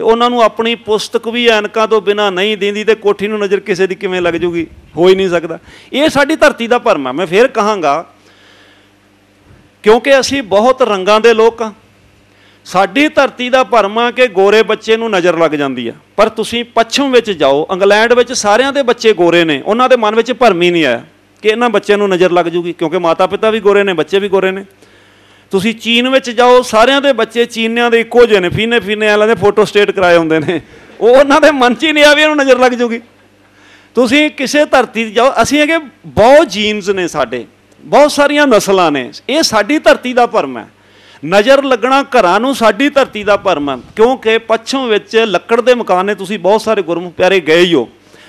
ਉਹਨਾਂ ਨੂੰ ਆਪਣੀ ਪੁਸਤਕ ਵੀ ਐਨਕਾਂ ਤੋਂ ਬਿਨਾ ਨਹੀਂ ਦਿੰਦੀ ਤੇ ਕੋਠੀ ਨੂੰ ਨਜ਼ਰ ਕਿਸੇ ਦੀ ਕਿਵੇਂ ਲੱਗ ਜੂਗੀ ਹੋ ਹੀ ਨਹੀਂ ਸਕਦਾ ਇਹ ਸਾਡੀ ਧਰਤੀ ਦਾ ਭਰਮ ਹੈ ਮੈਂ ਫੇਰ ਕਹਾਂਗਾ ਕਿਉਂਕਿ ਅਸੀਂ ਬਹੁਤ ਰੰਗਾਂ ਦੇ ਲੋਕ ਆ ਸਾਡੀ ਧਰਤੀ ਦਾ ਭਰਮ ਆ ਕਿ ਗੋਰੇ ਬੱਚੇ ਨੂੰ ਨਜ਼ਰ ਲੱਗ ਜਾਂਦੀ ਆ ਪਰ ਤੁਸੀਂ ਪੱਛਮ ਵਿੱਚ ਜਾਓ ਇੰਗਲੈਂਡ ਵਿੱਚ ਸਾਰਿਆਂ ਦੇ ਬੱਚੇ ਗੋਰੇ ਨੇ ਉਹਨਾਂ ਦੇ ਮਨ ਵਿੱਚ ਭਰਮ ਹੀ ਨਹੀਂ ਆਇਆ ਕਿ ਇਹਨਾਂ ਬੱਚਿਆਂ ਨੂੰ ਨਜ਼ਰ ਲੱਗ ਜੂਗੀ ਕਿਉਂਕਿ ਮਾਤਾ ਪਿਤਾ ਵੀ ਗੋਰੇ ਨੇ ਬੱਚੇ ਵੀ ਗੋਰੇ ਨੇ ਤੁਸੀਂ ਚੀਨ ਵਿੱਚ ਜਾਓ ਸਾਰਿਆਂ ਦੇ ਬੱਚੇ ਚੀਨਿਆਂ ਦੇ ਇੱਕੋ ਜਿਹੇ ਨੇ ਫੀਨੇ ਫੀਨੇ ਵਾਲਿਆਂ ਦੇ ਫੋਟੋ ਸਟੇਟ ਕਰਾਏ ਹੁੰਦੇ ਨੇ ਉਹ ਉਹਨਾਂ ਦੇ ਮਨ 'ਚ ਹੀ ਨਹੀਂ ਆ ਵੀ ਇਹਨੂੰ ਨਜ਼ਰ ਲੱਗ ਜੂਗੀ ਤੁਸੀਂ ਕਿਸੇ ਧਰਤੀ 'ਤੇ ਜਾਓ ਅਸੀਂ ਹੈਗੇ ਬਹੁਤ ਜੀਨਸ ਨੇ ਸਾਡੇ ਬਹੁਤ ਸਾਰੀਆਂ ਨਸਲਾਂ ਨੇ ਇਹ ਸਾਡੀ ਧਰਤੀ ਦਾ ਪਰਮ ਹੈ ਨਜ਼ਰ ਲੱਗਣਾ ਘਰਾਂ ਨੂੰ ਸਾਡੀ ਧਰਤੀ ਦਾ ਪਰਮ ਹੈ ਕਿਉਂਕਿ ਪੱਛਮ ਵਿੱਚ ਲੱਕੜ ਦੇ ਮਕਾਨ ਨੇ ਤੁਸੀਂ ਬਹੁਤ ਸਾਰੇ ਗੁਰਮੁਖ ਪਿਆਰੇ ਗਏ ਹੀ ਹੋ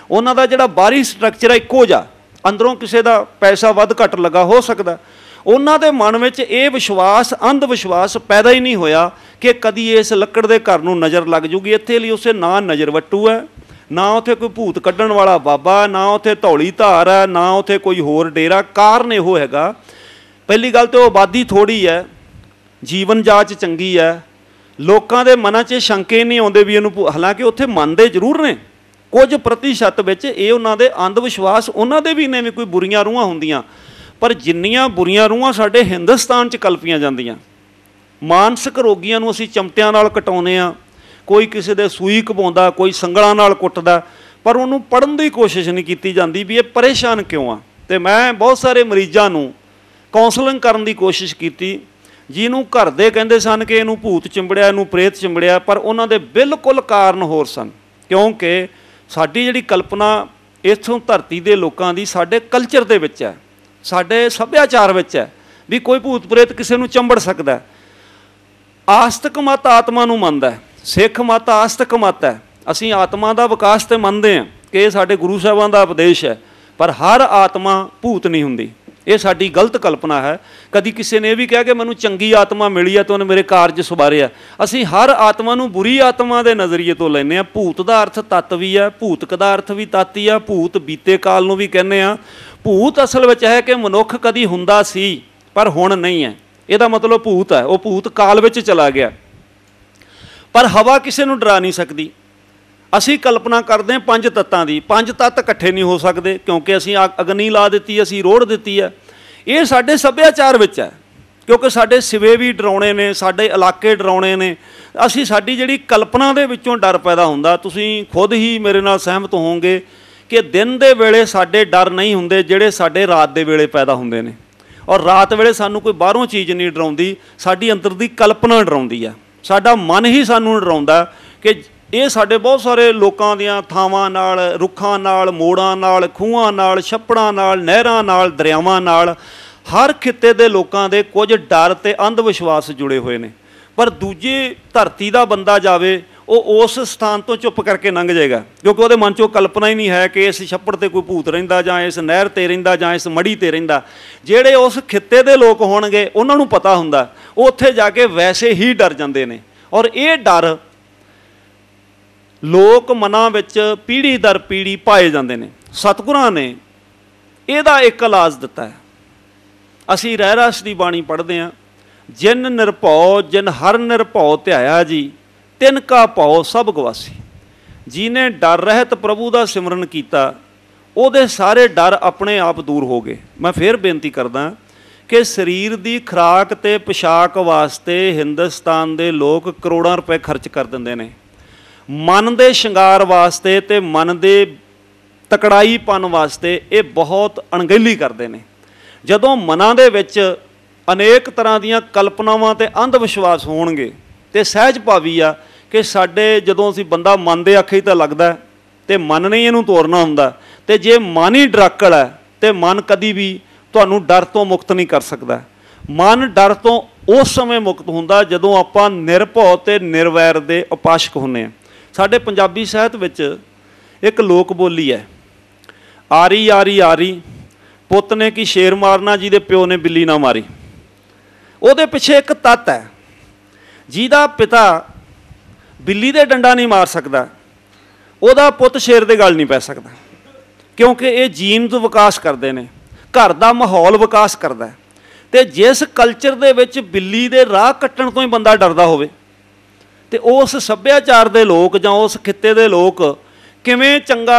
ਉਹਨਾਂ ਦਾ ਜਿਹੜਾ ਬਾਹਰੀ ਸਟਰਕਚਰ ਹੈ ਇੱਕੋ ਜਿਹਾ ਅੰਦਰੋਂ ਕਿਸੇ ਦਾ ਪੈਸਾ ਵੱਧ ਘੱਟ ਲੱਗਾ ਹੋ ਸਕਦਾ ਉਹਨਾਂ ਦੇ ਮਨ ਵਿੱਚ ਇਹ ਵਿਸ਼ਵਾਸ ਅੰਧ ਵਿਸ਼ਵਾਸ ਪੈਦਾ ਹੀ ਨਹੀਂ ਹੋਇਆ ਕਿ ਕਦੀ ਇਸ ਲੱਕੜ ਦੇ ਘਰ ਨੂੰ ਨਜ਼ਰ ਲੱਗ ਜੂਗੀ ਇੱਥੇ ਲਈ ਉਸੇ ਨਾਂ ਨਜ਼ਰ ਵੱਟੂ ਹੈ ਨਾ ਉਥੇ ਕੋਈ ਭੂਤ ਕੱਢਣ ਵਾਲਾ ਬਾਬਾ ਨਾ ਉਥੇ ਧੌਲੀ ਧਾਰ ਹੈ ਨਾ ਉਥੇ ਕੋਈ ਹੋਰ ਡੇਰਾ ਕਾਰਨ ਇਹੋ ਹੈਗਾ ਪਹਿਲੀ ਗੱਲ ਤੇ ਉਹ ਆਬਾਦੀ ਥੋੜੀ ਹੈ ਜੀਵਨ ਜਾਚ ਚੰਗੀ ਹੈ ਲੋਕਾਂ ਦੇ ਮਨਾਂ 'ਚ ਸ਼ੰਕੇ ਨਹੀਂ ਆਉਂਦੇ ਵੀ ਇਹਨੂੰ ਹਾਲਾਂਕਿ ਉੱਥੇ ਮੰਨਦੇ ਜ਼ਰੂਰ ਨੇ ਕੁਝ ਪ੍ਰਤੀਸ਼ਤ ਵਿੱਚ ਇਹ ਉਹਨਾਂ ਦੇ ਅੰਧ ਵਿਸ਼ਵਾਸ ਉਹਨਾਂ ਦੇ ਵੀ ਨੇ ਵੀ ਕੋਈ ਬੁਰੀਆਂ ਰੂਹਾਂ ਹੁੰਦੀਆਂ ਪਰ ਜਿੰਨੀਆਂ ਬੁਰੀਆਂ ਰੂਹਾਂ ਸਾਡੇ ਹਿੰਦੁਸਤਾਨ 'ਚ ਕਲਪੀਆਂ ਜਾਂਦੀਆਂ ਮਾਨਸਿਕ ਰੋਗੀਆਂ ਨੂੰ ਅਸੀਂ ਚਮਟਿਆਂ ਨਾਲ ਕਟਾਉਨੇ ਆ ਕੋਈ ਕਿਸੇ ਦੇ ਸੂਈ ਘਪਾਉਂਦਾ ਕੋਈ ਸੰਗਲਾਂ ਨਾਲ ਕੁੱਟਦਾ ਪਰ ਉਹਨੂੰ ਪੜਨ ਦੀ ਕੋਸ਼ਿਸ਼ ਨਹੀਂ ਕੀਤੀ ਜਾਂਦੀ ਵੀ ਇਹ ਪਰੇਸ਼ਾਨ ਕਿਉਂ ਆ ਤੇ ਮੈਂ ਬਹੁਤ ਸਾਰੇ ਮਰੀਜ਼ਾਂ ਨੂੰ ਕਾਉਂਸਲਿੰਗ ਕਰਨ ਦੀ ਕੋਸ਼ਿਸ਼ ਕੀਤੀ ਜਿਹਨੂੰ ਘਰ ਦੇ ਕਹਿੰਦੇ ਸਨ ਕਿ ਇਹਨੂੰ ਭੂਤ ਚਿੰਬੜਿਆ ਇਹਨੂੰ ਪ੍ਰੇਤ ਚਿੰਬੜਿਆ ਪਰ ਉਹਨਾਂ ਦੇ ਬਿਲਕੁਲ ਕਾਰਨ ਹੋਰ ਸਨ ਕਿਉਂਕਿ ਸਾਡੀ ਜਿਹੜੀ ਕਲਪਨਾ ਇਥੋਂ ਧਰਤੀ ਦੇ ਲੋਕਾਂ ਦੀ ਸਾਡੇ ਕਲਚਰ ਦੇ ਵਿੱਚ ਹੈ ਸਾਡੇ ਸੱਭਿਆਚਾਰ ਵਿੱਚ ਹੈ ਵੀ ਕੋਈ ਭੂਤ ਪ੍ਰੇਤ ਕਿਸੇ ਨੂੰ ਚੰਬੜ ਸਕਦਾ ਆਸਤਿਕ ਮਤ ਆਤਮਾ ਨੂੰ ਮੰਨਦਾ ਹੈ ਸਿੱਖ ਮਤ ਆਸਤਕ ਮਤ ਹੈ ਅਸੀਂ ਆਤਮਾ ਦਾ ਵਿਕਾਸ ਤੇ ਮੰਨਦੇ ਹਾਂ ਕਿ ਇਹ ਸਾਡੇ ਗੁਰੂ ਸਾਹਿਬਾਂ ਦਾ ਉਪਦੇਸ਼ ਹੈ ਪਰ ਹਰ ਆਤਮਾ ਭੂਤ ਨਹੀਂ ਹੁੰਦੀ ਇਹ ਸਾਡੀ ਗਲਤ ਕਲਪਨਾ ਹੈ ਕਦੀ ਕਿਸੇ ਨੇ ਇਹ ਵੀ ਕਿਹਾ ਕਿ ਮੈਨੂੰ ਚੰਗੀ ਆਤਮਾ ਮਿਲੀ ਹੈ ਤਾਂ ਉਹਨੇ ਮੇਰੇ ਕਾਰਜ ਆ ਅਸੀਂ ਹਰ ਆਤਮਾ ਨੂੰ ਬੁਰੀ ਆਤਮਾ ਦੇ ਨਜ਼ਰੀਏ ਤੋਂ ਲੈਨੇ ਆ ਭੂਤ ਦਾ ਅਰਥ ਤਤ ਵੀ ਹੈ ਭੂਤਕ ਦਾ ਅਰਥ ਵੀ ਤਤ ਹੀ ਆ ਭੂਤ ਬੀਤੇ ਕਾਲ ਨੂੰ ਵੀ ਕਹਿੰਦੇ ਆ ਭੂਤ ਅਸਲ ਵਿੱਚ ਹੈ ਕਿ ਮਨੁੱਖ ਕਦੀ ਹੁੰਦਾ ਸੀ ਪਰ ਹੁਣ ਨਹੀਂ ਹੈ ਇਹਦਾ ਮਤਲਬ ਭੂਤ ਹੈ ਉਹ ਭੂਤ ਕਾਲ ਵਿੱਚ ਚਲਾ ਗਿਆ ਪਰ ਹਵਾ ਕਿਸੇ ਨੂੰ ਡਰਾ ਨਹੀਂ ਸਕਦੀ ਅਸੀਂ ਕਲਪਨਾ ਕਰਦੇ ਹਾਂ ਪੰਜ ਤੱਤਾਂ ਦੀ ਪੰਜ ਤੱਤ ਇਕੱਠੇ ਨਹੀਂ ਹੋ ਸਕਦੇ ਕਿਉਂਕਿ ਅਸੀਂ ਅਗਨੀ ਲਾ ਦਿੱਤੀ ਅਸੀਂ ਰੋੜ ਦਿੱਤੀ ਹੈ ਇਹ ਸਾਡੇ ਸੱਭਿਆਚਾਰ ਵਿੱਚ ਹੈ ਕਿਉਂਕਿ ਸਾਡੇ ਸਿਵੇ ਵੀ ਡਰਾਉਣੇ ਨੇ ਸਾਡੇ ਇਲਾਕੇ ਡਰਾਉਣੇ ਨੇ ਅਸੀਂ ਸਾਡੀ ਜਿਹੜੀ ਕਲਪਨਾ ਦੇ ਵਿੱਚੋਂ ਡਰ ਪੈਦਾ ਹੁੰਦਾ ਤੁਸੀਂ ਖੁਦ ਹੀ ਮੇਰੇ ਨਾਲ ਸਹਿਮਤ ਹੋਵੋਗੇ ਕਿ ਦਿਨ ਦੇ ਵੇਲੇ ਸਾਡੇ ਡਰ ਨਹੀਂ ਹੁੰਦੇ ਜਿਹੜੇ ਸਾਡੇ ਰਾਤ ਦੇ ਵੇਲੇ ਪੈਦਾ ਹੁੰਦੇ ਨੇ ਔਰ ਰਾਤ ਵੇਲੇ ਸਾਨੂੰ ਕੋਈ ਬਾਹਰੋਂ ਚੀਜ਼ ਨਹੀਂ ਡਰਾਉਂਦੀ ਸਾਡੀ ਅੰਦਰ ਦੀ ਕਲਪਨਾ ਡਰਾਉਂਦੀ ਆ ਸਾਡਾ ਮਨ ਹੀ ਸਾਨੂੰ ਡਰਾਉਂਦਾ ਕਿ ਇਹ ਸਾਡੇ ਬਹੁਤ ਸਾਰੇ ਲੋਕਾਂ ਦੀਆਂ ਥਾਵਾਂ ਨਾਲ ਰੁੱਖਾਂ ਨਾਲ ਮੋੜਾਂ ਨਾਲ ਖੂਹਾਂ ਨਾਲ ਛੱਪੜਾਂ ਨਾਲ ਨਹਿਰਾਂ ਨਾਲ ਦਰਿਆਵਾਂ ਨਾਲ ਹਰ ਖਿੱਤੇ ਦੇ ਲੋਕਾਂ ਦੇ ਕੁਝ ਡਰ ਤੇ ਅੰਧ ਵਿਸ਼ਵਾਸ ਜੁੜੇ ਹੋਏ ਨੇ ਪਰ ਦੂਜੇ ਧਰਤੀ ਦਾ ਬੰਦਾ ਜਾਵੇ ਉਹ ਉਸ ਸਥਾਨ ਤੋਂ ਚੁੱਪ ਕਰਕੇ ਲੰਘ ਜਾਏਗਾ ਕਿਉਂਕਿ ਉਹਦੇ ਮਨ 'ਚ ਉਹ ਕਲਪਨਾ ਹੀ ਨਹੀਂ ਹੈ ਕਿ ਇਸ ਛੱਪੜ ਤੇ ਕੋਈ ਭੂਤ ਰਹਿੰਦਾ ਜਾਂ ਇਸ ਨਹਿਰ ਤੇ ਰਹਿੰਦਾ ਜਾਂ ਇਸ ਮੜੀ ਤੇ ਰਹਿੰਦਾ ਜਿਹੜੇ ਉਸ ਖਿੱਤੇ ਦੇ ਲੋਕ ਹੋਣਗੇ ਉਹਨਾਂ ਨੂੰ ਪਤਾ ਹੁੰਦਾ ਉਹ ਉੱਥੇ ਜਾ ਕੇ ਵੈਸੇ ਹੀ ਡਰ ਜਾਂਦੇ ਨੇ ਔਰ ਇਹ ਡਰ ਲੋਕ ਮਨਾਂ ਵਿੱਚ ਪੀੜੀ ਦਰ ਪੀੜੀ ਪਾਏ ਜਾਂਦੇ ਨੇ ਸਤਿਗੁਰਾਂ ਨੇ ਇਹਦਾ ਇੱਕ ਇਲਾਜ ਦਿੱਤਾ ਹੈ ਅਸੀਂ ਰਹਿਰਾਸ ਦੀ ਬਾਣੀ ਪੜ੍ਹਦੇ ਹਾਂ ਜਿਨ ਨਿਰਭਉ ਜਿਨ ਹਰ ਨਿਰਭਉ ਧਿਆਇਆ ਜੀ ਤਿੰਨ ਕਾ ਭਉ ਸਭ ਗਵਾਸੀ ਜਿਨੇ ਡਰ ਰਹਿਤ ਪ੍ਰਭੂ ਦਾ ਸਿਮਰਨ ਕੀਤਾ ਉਹਦੇ ਸਾਰੇ ਡਰ ਆਪਣੇ ਆਪ ਦੂਰ ਹੋ ਗਏ ਮੈਂ ਫੇਰ ਬੇਨਤੀ ਕਰਦਾ ਕਿ ਸਰੀਰ ਦੀ ਖਰਾਕ ਤੇ ਪੋਸ਼ਾਕ ਵਾਸਤੇ ਹਿੰਦੁਸਤਾਨ ਦੇ ਲੋਕ ਕਰੋੜਾਂ ਰੁਪਏ ਖਰਚ ਕਰ ਦਿੰਦੇ ਨੇ ਮਨ ਦੇ ਸ਼ਿੰਗਾਰ ਵਾਸਤੇ ਤੇ ਮਨ ਦੇ ਤਕੜਾਈਪਨ ਵਾਸਤੇ ਇਹ ਬਹੁਤ ਅਣਗਹਿਲੀ ਕਰਦੇ ਨੇ ਜਦੋਂ ਮਨਾਂ ਦੇ ਵਿੱਚ ਅਨੇਕ ਤਰ੍ਹਾਂ ਦੀਆਂ ਕਲਪਨਾਵਾਂ ਤੇ ਅੰਧ ਵਿਸ਼ਵਾਸ ਹੋਣਗੇ ਤੇ ਸਹਿਜ ਭਾਵੀ ਆ ਕਿ ਸਾਡੇ ਜਦੋਂ ਅਸੀਂ ਬੰਦਾ ਮਨ ਦੇ ਅੱਖੇ ਤਾਂ ਲੱਗਦਾ ਤੇ ਮਨ ਨੇ ਇਹਨੂੰ ਤੋੜਨਾ ਹੁੰਦਾ ਤੇ ਜੇ ਮਨ ਹੀ ਡਰਾਕਲ ਹੈ ਤੇ ਮਨ ਕਦੀ ਵੀ ਤੁਹਾਨੂੰ ਡਰ ਤੋਂ ਮੁਕਤ ਨਹੀਂ ਕਰ ਸਕਦਾ ਮਨ ਡਰ ਤੋਂ ਉਸ ਸਮੇਂ ਮੁਕਤ ਹੁੰਦਾ ਜਦੋਂ ਆਪਾਂ ਨਿਰਭਉ ਤੇ ਨਿਰਵੈਰ ਦੇ ਉਪਾਸ਼ਕ ਹੁੰਨੇ ਆ ਸਾਡੇ ਪੰਜਾਬੀ ਸਾਹਿਤ ਵਿੱਚ ਇੱਕ ਲੋਕ ਬੋਲੀ ਹੈ ਆਰੀ ਆਰੀ ਆਰੀ ਪੁੱਤ ਨੇ ਕੀ ਸ਼ੇਰ ਮਾਰਨਾ ਜੀ ਦੇ ਪਿਓ ਨੇ ਬਿੱਲੀ ਨਾ ਮਾਰੀ ਉਹਦੇ ਪਿੱਛੇ ਇੱਕ ਤਤ ਹੈ ਜਿਹਦਾ ਪਿਤਾ ਬਿੱਲੀ ਦੇ ਡੰਡਾ ਨਹੀਂ ਮਾਰ ਸਕਦਾ ਉਹਦਾ ਪੁੱਤ ਸ਼ੇਰ ਦੇ ਗਲ ਨਹੀਂ ਪੈ ਸਕਦਾ ਕਿਉਂਕਿ ਇਹ ਜੀਨਸ ਵਿਕਾਸ ਕਰਦੇ ਨੇ ਘਰ ਦਾ ਮਾਹੌਲ ਵਿਕਾਸ ਕਰਦਾ ਤੇ ਜਿਸ ਕਲਚਰ ਦੇ ਵਿੱਚ ਬਿੱਲੀ ਦੇ ਰਾਹ ਕੱਟਣ ਤੋਂ ਹੀ ਬੰਦਾ ਡਰਦਾ ਹੋਵੇ ਤੇ ਉਸ ਸੱਭਿਆਚਾਰ ਦੇ ਲੋਕ ਜਾਂ ਉਸ ਖਿੱਤੇ ਦੇ ਲੋਕ ਕਿਵੇਂ ਚੰਗਾ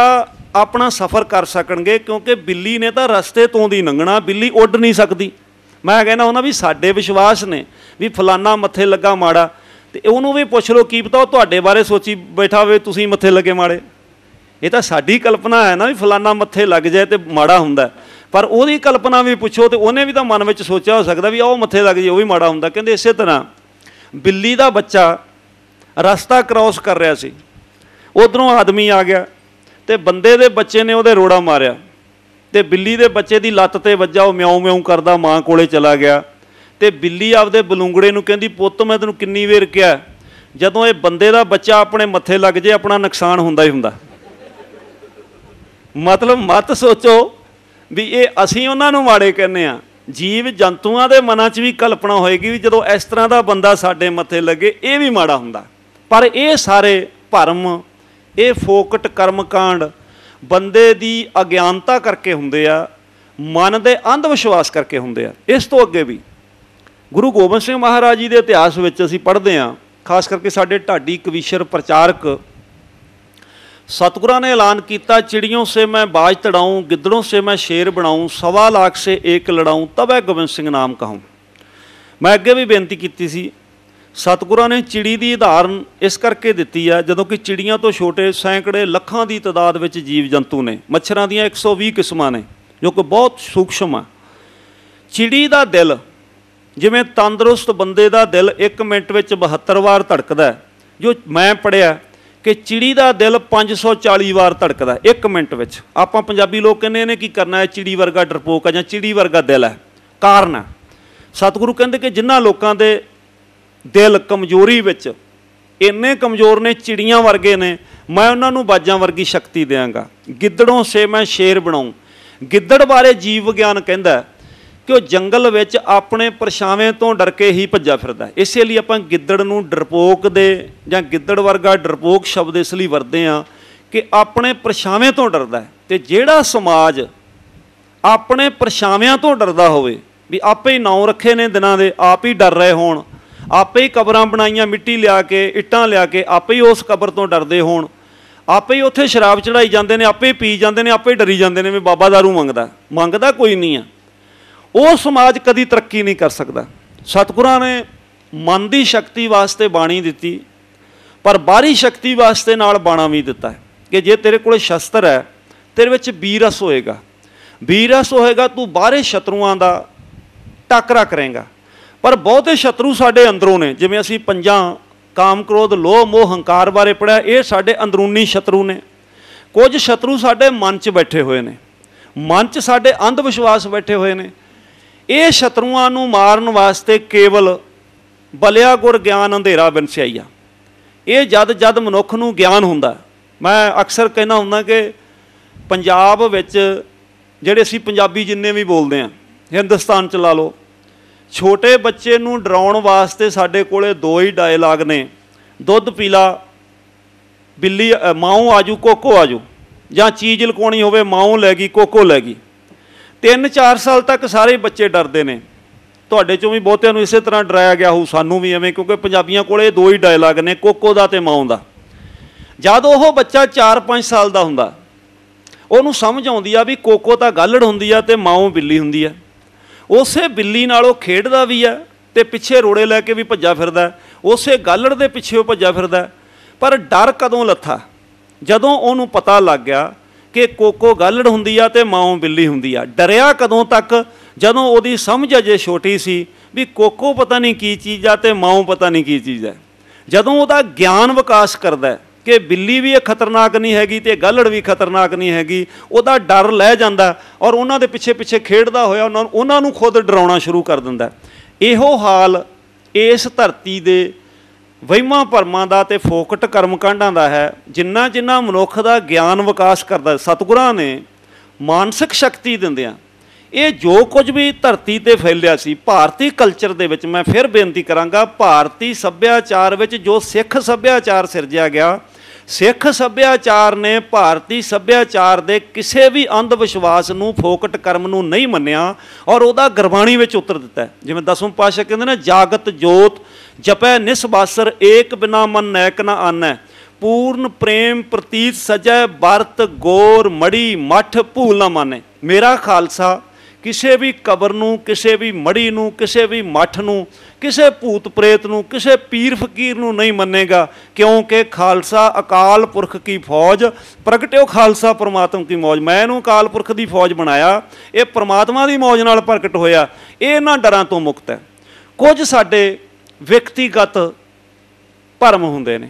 ਆਪਣਾ ਸਫ਼ਰ ਕਰ ਸਕਣਗੇ ਕਿਉਂਕਿ ਬਿੱਲੀ ਨੇ ਤਾਂ ਰਸਤੇ ਤੋਂ ਦੀ ਲੰਘਣਾ ਬਿੱਲੀ ਉੱਡ ਨਹੀਂ ਸਕਦੀ ਮੈਂ ਕਹਿੰਦਾ ਹੁੰਦਾ ਵੀ ਸਾਡੇ ਵਿਸ਼ਵਾਸ ਨੇ ਵੀ ਫਲਾਨਾ ਮੱਥੇ ਲੱਗਾ ਮਾੜਾ ਤੇ ਉਹਨੂੰ ਵੀ ਪੁੱਛ ਲਓ ਕੀ ਪਤਾ ਉਹ ਤੁਹਾਡੇ ਬਾਰੇ ਸੋਚੀ ਬੈਠਾ ਹੋਵੇ ਤੁਸੀਂ ਮੱਥੇ ਲੱਗੇ ਮਾੜੇ ਇਹ ਤਾਂ ਸਾਡੀ ਕਲਪਨਾ ਹੈ ਨਾ ਵੀ ਫਲਾਨਾ ਮੱਥੇ ਲੱਗ ਜਾਏ ਤੇ ਮਾੜਾ ਹੁੰਦਾ ਪਰ ਉਹਦੀ ਕਲਪਨਾ ਵੀ ਪੁੱਛੋ ਤੇ ਉਹਨੇ ਵੀ ਤਾਂ ਮਨ ਵਿੱਚ ਸੋਚਿਆ ਹੋ ਸਕਦਾ ਵੀ ਉਹ ਮੱਥੇ ਲੱਗ ਜੇ ਉਹ ਵੀ ਮਾੜਾ ਹੁੰਦਾ ਕਹਿੰਦੇ ਇਸੇ ਤਰ੍ਹਾਂ ਬਿੱਲੀ ਦਾ ਬੱਚਾ ਰਸਤਾ ਕ੍ਰਾਸ ਕਰ ਰਿਹਾ ਸੀ ਉਧਰੋਂ ਆਦਮੀ ਆ ਗਿਆ ਤੇ ਬੰਦੇ ਦੇ ਬੱਚੇ ਨੇ ਉਹਦੇ ਰੋੜਾ ਮਾਰਿਆ ਤੇ ਬਿੱਲੀ ਦੇ ਬੱਚੇ ਦੀ ਲੱਤ ਤੇ ਵੱਜਾ ਉਹ ਮਿਆਉਂ ਮਿਆਉਂ ਕਰਦਾ ਮਾਂ ਕੋਲੇ ਚਲਾ ਗਿਆ ਤੇ ਬਿੱਲੀ ਆਪਦੇ ਬਲੂੰਗੜੇ ਨੂੰ ਕਹਿੰਦੀ ਪੁੱਤ ਮੈਂ ਤੈਨੂੰ ਕਿੰਨੀ ਵੇਰ ਕਿਹਾ ਜਦੋਂ ਇਹ ਬੰਦੇ ਦਾ ਬੱਚਾ ਆਪਣੇ ਮੱਥੇ ਲੱਗ ਜੇ ਆਪਣਾ ਨੁਕਸਾਨ ਹੁੰਦਾ ਹੀ ਹੁੰਦਾ ਮਤਲਬ ਮਤ ਸੋਚੋ ਵੀ ਇਹ ਅਸੀਂ ਉਹਨਾਂ ਨੂੰ ਮਾੜੇ ਕਹਿੰਨੇ ਆ ਜੀਵ ਜੰਤੂਆਂ ਦੇ ਮਨਾਂ 'ਚ ਵੀ ਕਲਪਨਾ ਹੋਏਗੀ ਵੀ ਜਦੋਂ ਇਸ ਤਰ੍ਹਾਂ ਦਾ ਬੰਦਾ ਸਾਡੇ ਮੱਥੇ ਲੱਗੇ ਇਹ ਵੀ ਮਾੜਾ ਹੁੰਦਾ ਪਰ ਇਹ ਸਾਰੇ ਭਰਮ ਇਹ ਫੋਕਟ ਕਰਮਕਾਂਡ ਬੰਦੇ ਦੀ ਅਗਿਆਨਤਾ ਕਰਕੇ ਹੁੰਦੇ ਆ ਮਨ ਦੇ ਅੰਧ ਵਿਸ਼ਵਾਸ ਕਰਕੇ ਹੁੰਦੇ ਆ ਇਸ ਤੋਂ ਅੱਗੇ ਵੀ ਗੁਰੂ ਗੋਬਿੰਦ ਸਿੰਘ ਮਹਾਰਾਜ ਜੀ ਦੇ ਇਤਿਹਾਸ ਵਿੱਚ ਅਸੀਂ ਪੜ੍ਹਦੇ ਆ ਖਾਸ ਕਰਕੇ ਸਾਡੇ ਢਾਡੀ ਕਵੀਸ਼ਰ ਪ੍ਰਚਾਰਕ ਸਤਗੁਰਾਂ ਨੇ ਐਲਾਨ ਕੀਤਾ ਚਿੜੀਆਂ ਸੇ ਮੈਂ ਬਾਜ ਤੜਾਉਂ ਗਿੱਦੜੋਂ ਸੇ ਮੈਂ ਸ਼ੇਰ ਬਣਾਉਂ ਸਵਾ ਲੱਖ ਸੇ ਏਕ ਲੜਾਉ ਤਵੇ ਗੋਬਿੰਦ ਸਿੰਘ ਨਾਮ ਕਹਾਉ ਮੈਂ ਅੱਗੇ ਵੀ ਬੇਨਤੀ ਕੀਤੀ ਸੀ ਸਤਿਗੁਰਾਂ ਨੇ ਚਿੜੀ ਦੀ ਆਧਾਰਨ ਇਸ ਕਰਕੇ ਦਿੱਤੀ ਆ ਜਦੋਂ ਕਿ ਚਿੜੀਆਂ ਤੋਂ ਛੋਟੇ ਸੈਂਕੜੇ ਲੱਖਾਂ ਦੀ ਤਦਾਦ ਵਿੱਚ ਜੀਵ ਜੰਤੂ ਨੇ ਮੱਛਰਾਂ ਦੀਆਂ 120 ਕਿਸਮਾਂ ਨੇ ਜੋ ਕਿ ਬਹੁਤ ਸੂਖਸ਼ਮ ਆ ਚਿੜੀ ਦਾ ਦਿਲ ਜਿਵੇਂ ਤੰਦਰੁਸਤ ਬੰਦੇ ਦਾ ਦਿਲ 1 ਮਿੰਟ ਵਿੱਚ 72 ਵਾਰ ਧੜਕਦਾ ਜੋ ਮੈਂ ਪੜਿਆ ਕਿ ਚਿੜੀ ਦਾ ਦਿਲ 540 ਵਾਰ ਧੜਕਦਾ 1 ਮਿੰਟ ਵਿੱਚ ਆਪਾਂ ਪੰਜਾਬੀ ਲੋਕ ਕਹਿੰਦੇ ਨੇ ਕੀ ਕਰਨਾ ਹੈ ਚਿੜੀ ਵਰਗਾ ਡਰਪੋਕ ਆ ਜਾਂ ਚਿੜੀ ਵਰਗਾ ਦਿਲ ਹੈ ਕਾਰਨ ਸਤਿਗੁਰੂ ਕਹਿੰਦੇ ਕਿ ਜਿਨ੍ਹਾਂ ਲੋਕਾਂ ਦੇ ਦਿਲ ਕਮਜ਼ੋਰੀ ਵਿੱਚ ਇੰਨੇ ਕਮਜ਼ੋਰ ਨੇ ਚਿੜੀਆਂ ਵਰਗੇ ਨੇ ਮੈਂ ਉਹਨਾਂ ਨੂੰ ਬਾਜਾਂ ਵਰਗੀ ਸ਼ਕਤੀ ਦੇਵਾਂਗਾ ਗਿੱਦੜੋਂ ਸੇ ਮੈਂ ਸ਼ੇਰ ਬਣਾਉਂ ਗਿੱਦੜ ਬਾਰੇ ਜੀਵ ਵਿਗਿਆਨ ਕਹਿੰਦਾ ਕਿ ਉਹ ਜੰਗਲ ਵਿੱਚ ਆਪਣੇ ਪਰਛਾਵੇਂ ਤੋਂ ਡਰ ਕੇ ਹੀ ਭੱਜਾ ਫਿਰਦਾ ਇਸੇ ਲਈ ਆਪਾਂ ਗਿੱਦੜ ਨੂੰ ਡਰਪੋਕ ਦੇ ਜਾਂ ਗਿੱਦੜ ਵਰਗਾ ਡਰਪੋਕ ਸ਼ਬਦ ਇਸ ਲਈ ਵਰਦੇ ਆ ਕਿ ਆਪਣੇ ਪਰਛਾਵੇਂ ਤੋਂ ਡਰਦਾ ਤੇ ਜਿਹੜਾ ਸਮਾਜ ਆਪਣੇ ਪਰਛਾਵਿਆਂ ਤੋਂ ਡਰਦਾ ਹੋਵੇ ਵੀ ਆਪੇ ਹੀ ਨਾਉ ਰੱਖੇ ਨੇ ਦਿਨਾਂ ਦੇ ਆਪ ਹੀ ਡਰ ਰਹੇ ਹੋਣ ਆਪੇ ਹੀ ਕਬਰਾਂ ਬਣਾਈਆਂ ਮਿੱਟੀ ਲਿਆ ਕੇ ਇੱਟਾਂ ਲਿਆ ਕੇ ਆਪੇ ਹੀ ਉਸ ਕਬਰ ਤੋਂ ਡਰਦੇ ਹੋਣ ਆਪੇ ਹੀ ਉੱਥੇ ਸ਼ਰਾਬ ਚੜਾਈ ਜਾਂਦੇ ਨੇ ਆਪੇ ਪੀ ਜਾਂਦੇ ਨੇ ਆਪੇ ਡਰੀ ਜਾਂਦੇ ਨੇ ਵੀ ਬਾਬਾ ਦਾਰੂ ਮੰਗਦਾ ਮੰਗਦਾ ਕੋਈ ਨਹੀਂ ਆ ਉਹ ਸਮਾਜ ਕਦੀ ਤਰੱਕੀ ਨਹੀਂ ਕਰ ਸਕਦਾ ਸਤਿਗੁਰਾਂ ਨੇ ਮਨ ਦੀ ਸ਼ਕਤੀ ਵਾਸਤੇ ਬਾਣੀ ਦਿੱਤੀ ਪਰ ਬਾਹਰੀ ਸ਼ਕਤੀ ਵਾਸਤੇ ਨਾਲ ਬਾਣਾ ਵੀ ਦਿੱਤਾ ਕਿ ਜੇ ਤੇਰੇ ਕੋਲ ਸ਼ਸਤਰ ਹੈ ਤੇਰੇ ਵਿੱਚ ਬੀਰਸ ਹੋਏਗਾ ਬੀਰਸ ਹੋਏਗਾ ਤੂੰ ਬਾਹਰੇ ਸ਼ਤਰੂਆਂ ਦਾ ਟੱਕਰਾ ਕਰੇਗਾ ਪਰ ਬਹੁਤੇ ਸ਼ਤਰੂ ਸਾਡੇ ਅੰਦਰੋਂ ਨੇ ਜਿਵੇਂ ਅਸੀਂ ਪੰਜਾਂ ਕਾਮ ਕ੍ਰੋਧ ਲੋਭ ਮੋਹ ਹੰਕਾਰ ਬਾਰੇ ਪੜਿਆ ਇਹ ਸਾਡੇ ਅੰਦਰੂਨੀ ਸ਼ਤਰੂ ਨੇ ਕੁਝ ਸ਼ਤਰੂ ਸਾਡੇ ਮਨ 'ਚ ਬੈਠੇ ਹੋਏ ਨੇ ਮਨ 'ਚ ਸਾਡੇ ਅੰਧ ਵਿਸ਼ਵਾਸ ਬੈਠੇ ਹੋਏ ਨੇ ਇਹ ਸ਼ਤਰੂਆਂ ਨੂੰ ਮਾਰਨ ਵਾਸਤੇ ਕੇਵਲ ਬਲਿਆ ਗੁਰ ਗਿਆਨ ਅੰਧੇਰਾ ਬਿਨਸਿਆਈਆ ਇਹ ਜਦ ਜਦ ਮਨੁੱਖ ਨੂੰ ਗਿਆਨ ਹੁੰਦਾ ਮੈਂ ਅਕਸਰ ਕਹਿਣਾ ਹੁੰਦਾ ਕਿ ਪੰਜਾਬ ਵਿੱਚ ਜਿਹੜੇ ਅਸੀਂ ਪੰਜਾਬੀ ਜਿੰਨੇ ਵੀ ਬੋਲਦੇ ਆ ਹਿੰਦੁਸਤਾਨ ਚ ਲਾ ਲਓ ਛੋਟੇ ਬੱਚੇ ਨੂੰ ਡਰਾਉਣ ਵਾਸਤੇ ਸਾਡੇ ਕੋਲੇ ਦੋ ਹੀ ਡਾਇਲੌਗ ਨੇ ਦੁੱਧ ਪੀਲਾ ਬਿੱਲੀ ਮਾਉ ਆਜੂ ਕੋਕੋ ਆਜੂ ਜਾਂ ਚੀਜ਼ ਲਕੋਣੀ ਹੋਵੇ ਮਾਉ ਲੈ ਗਈ ਕੋਕੋ ਲੈ ਗਈ 3-4 ਸਾਲ ਤੱਕ ਸਾਰੇ ਬੱਚੇ ਡਰਦੇ ਨੇ ਤੁਹਾਡੇ ਚੋਂ ਵੀ ਬਹੁਤਿਆਂ ਨੂੰ ਇਸੇ ਤਰ੍ਹਾਂ ਡਰਾਇਆ ਗਿਆ ਹੋਊ ਸਾਨੂੰ ਵੀ ਐਵੇਂ ਕਿਉਂਕਿ ਪੰਜਾਬੀਆਂ ਕੋਲੇ ਦੋ ਹੀ ਡਾਇਲੌਗ ਨੇ ਕੋਕੋ ਦਾ ਤੇ ਮਾਉ ਦਾ ਜਦ ਉਹ ਬੱਚਾ 4-5 ਸਾਲ ਦਾ ਹੁੰਦਾ ਉਹਨੂੰ ਸਮਝ ਆਉਂਦੀ ਆ ਵੀ ਕੋਕੋ ਤਾਂ ਗੱਲੜ ਹੁੰਦੀ ਆ ਤੇ ਮਾਉ ਬਿੱਲੀ ਹੁੰਦੀ ਆ ਉਸੇ ਬਿੱਲੀ ਨਾਲ ਉਹ ਖੇਡਦਾ ਵੀ ਆ ਤੇ ਪਿੱਛੇ ਰੋੜੇ ਲੈ ਕੇ ਵੀ ਭੱਜਾ ਫਿਰਦਾ ਉਸੇ ਗਾਲੜ ਦੇ ਪਿੱਛੇ ਉਹ ਭੱਜਾ ਫਿਰਦਾ ਪਰ ਡਰ ਕਦੋਂ ਲੱਥਾ ਜਦੋਂ ਉਹਨੂੰ ਪਤਾ ਲੱਗ ਗਿਆ ਕਿ ਕੋਕੋ ਗਾਲੜ ਹੁੰਦੀ ਆ ਤੇ ਮਾਂ ਬਿੱਲੀ ਹੁੰਦੀ ਆ ਡਰਿਆ ਕਦੋਂ ਤੱਕ ਜਦੋਂ ਉਹਦੀ ਸਮਝ ਅਜੇ ਛੋਟੀ ਸੀ ਵੀ ਕੋਕੋ ਪਤਾ ਨਹੀਂ ਕੀ ਚੀਜ਼ ਆ ਤੇ ਮਾਂ ਪਤਾ ਨਹੀਂ ਕੀ ਚੀਜ਼ ਆ ਜਦੋਂ ਉਹਦਾ ਗਿਆਨ ਵਿਕਾਸ ਕਰਦਾ ਕਿ ਬਿੱਲੀ ਵੀ ਇਹ ਖਤਰਨਾਕ ਨਹੀਂ ਹੈਗੀ ਤੇ ਗਾਲੜ ਵੀ ਖਤਰਨਾਕ ਨਹੀਂ ਹੈਗੀ ਉਹਦਾ ਡਰ ਲੈ ਜਾਂਦਾ ਔਰ ਉਹਨਾਂ ਦੇ ਪਿੱਛੇ ਪਿੱਛੇ ਖੇਡਦਾ ਹੋਇਆ ਉਹਨਾਂ ਨੂੰ ਉਹਨਾਂ ਨੂੰ ਖੁਦ ਡਰਾਉਣਾ ਸ਼ੁਰੂ ਕਰ ਦਿੰਦਾ ਇਹੋ ਹਾਲ ਇਸ ਧਰਤੀ ਦੇ ਵਹਿਮਾਂ ਭਰਮਾਂ ਦਾ ਤੇ ਫੋਕਟ ਕਰਮਕਾਂਡਾਂ ਦਾ ਹੈ ਜਿੰਨਾ ਜਿੰਨਾ ਮਨੁੱਖ ਦਾ ਗਿਆਨ ਵਿਕਾਸ ਕਰਦਾ ਸਤਿਗੁਰਾਂ ਨੇ ਮਾਨਸਿਕ ਸ਼ਕਤੀ ਦਿੰਦਿਆਂ ਇਹ ਜੋ ਕੁਝ ਵੀ ਧਰਤੀ ਤੇ ਫੈਲਿਆ ਸੀ ਭਾਰਤੀ ਕਲਚਰ ਦੇ ਵਿੱਚ ਮੈਂ ਫਿਰ ਬੇਨਤੀ ਕਰਾਂਗਾ ਭਾਰਤੀ ਸੱਭਿਆਚਾਰ ਵਿੱਚ ਜੋ ਸਿੱਖ ਸੱਭਿਆਚਾਰ ਸਿਰਜਿਆ ਗਿਆ ਸਿੱਖ ਸੱਭਿਆਚਾਰ ਨੇ ਭਾਰਤੀ ਸੱਭਿਆਚਾਰ ਦੇ ਕਿਸੇ ਵੀ ਅੰਧ ਵਿਸ਼ਵਾਸ ਨੂੰ ਫੋਕਟ ਕਰਮ ਨੂੰ ਨਹੀਂ ਮੰਨਿਆ ਔਰ ਉਹਦਾ ਗਰਬਾਣੀ ਵਿੱਚ ਉਤਰ ਦਿੱਤਾ ਜਿਵੇਂ ਦਸਮ ਪਾਸ਼ਾ ਕਹਿੰਦੇ ਨੇ ਜਾਗਤ ਜੋਤ ਜਪੈ ਨਿਸਬਾਸਰ ਏਕ ਬਿਨਾ ਮਨ ਨੈਕ ਨਾ ਆਨੈ ਪੂਰਨ ਪ੍ਰੇਮ ਪ੍ਰਤੀਤ ਸਜੈ ਬਰਤ ਗੋਰ ਮੜੀ ਮਠ ਭੂਲ ਨਾ ਮਾਨੇ ਮੇਰਾ ਖਾਲਸਾ ਕਿਸੇ ਵੀ ਕਬਰ ਨੂੰ ਕਿਸੇ ਵੀ ਮੜੀ ਨੂੰ ਕਿਸੇ ਵੀ ਮੱਠ ਨੂੰ ਕਿਸੇ ਭੂਤ ਪ੍ਰੇਤ ਨੂੰ ਕਿਸੇ ਪੀਰ ਫਕੀਰ ਨੂੰ ਨਹੀਂ ਮੰਨੇਗਾ ਕਿਉਂਕਿ ਖਾਲਸਾ ਅਕਾਲ ਪੁਰਖ ਕੀ ਫੌਜ ਪ੍ਰਗਟਿਓ ਖਾਲਸਾ ਪ੍ਰਮਾਤਮ ਕੀ ਮੌਜ ਮੈਂ ਇਹਨੂੰ ਅਕਾਲ ਪੁਰਖ ਦੀ ਫੌਜ ਬਣਾਇਆ ਇਹ ਪ੍ਰਮਾਤਮਾ ਦੀ ਮੌਜ ਨਾਲ ਪ੍ਰਗਟ ਹੋਇਆ ਇਹ ਇਹਨਾਂ ਡਰਾਂ ਤੋਂ ਮੁਕਤ ਹੈ ਕੁਝ ਸਾਡੇ ਵਿਅਕਤੀਗਤ ਭਰਮ ਹੁੰਦੇ ਨੇ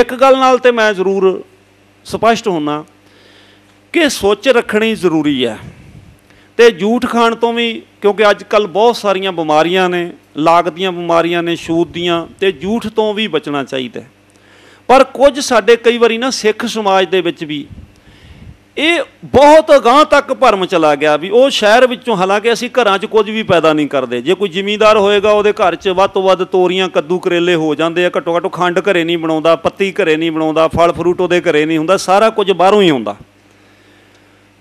ਇੱਕ ਗੱਲ ਨਾਲ ਤੇ ਮੈਂ ਜ਼ਰੂਰ ਸਪਸ਼ਟ ਹੋਣਾ ਕਿ ਸੋਚ ਰੱਖਣੀ ਜ਼ਰੂਰੀ ਹੈ ਤੇ ਝੂਠ ਖਾਣ ਤੋਂ ਵੀ ਕਿਉਂਕਿ ਅੱਜ ਕੱਲ ਬਹੁਤ ਸਾਰੀਆਂ ਬਿਮਾਰੀਆਂ ਨੇ ਲਾਗ ਦੀਆਂ ਬਿਮਾਰੀਆਂ ਨੇ ਛੂਤ ਦੀਆਂ ਤੇ ਝੂਠ ਤੋਂ ਵੀ ਬਚਣਾ ਚਾਹੀਦਾ ਪਰ ਕੁਝ ਸਾਡੇ ਕਈ ਵਾਰੀ ਨਾ ਸਿੱਖ ਸਮਾਜ ਦੇ ਵਿੱਚ ਵੀ ਇਹ ਬਹੁਤ ਗਾਂ ਤੱਕ ਭਰਮ ਚਲਾ ਗਿਆ ਵੀ ਉਹ ਸ਼ਹਿਰ ਵਿੱਚੋਂ ਹਾਲਾਂਕਿ ਅਸੀਂ ਘਰਾਂ 'ਚ ਕੁਝ ਵੀ ਪੈਦਾ ਨਹੀਂ ਕਰਦੇ ਜੇ ਕੋਈ ਜ਼ਿਮੀਂਦਾਰ ਹੋਏਗਾ ਉਹਦੇ ਘਰ 'ਚ ਵੱਧ ਤੋਂ ਵੱਧ ਤੋਰੀਆਂ ਕੱਦੂ ਕਰੇਲੇ ਹੋ ਜਾਂਦੇ ਆ ਘਟੋ ਘਟੋ ਖੰਡ ਘਰੇ ਨਹੀਂ ਬਣਾਉਂਦਾ ਪੱਤੀ ਘਰੇ ਨਹੀਂ ਬਣਾਉਂਦਾ ਫਲ ਫਰੂਟ ਉਹਦੇ ਘਰੇ ਨਹੀਂ ਹੁੰਦਾ ਸਾਰਾ ਕੁਝ ਬਾਹਰੋਂ ਹੀ ਹੁੰਦਾ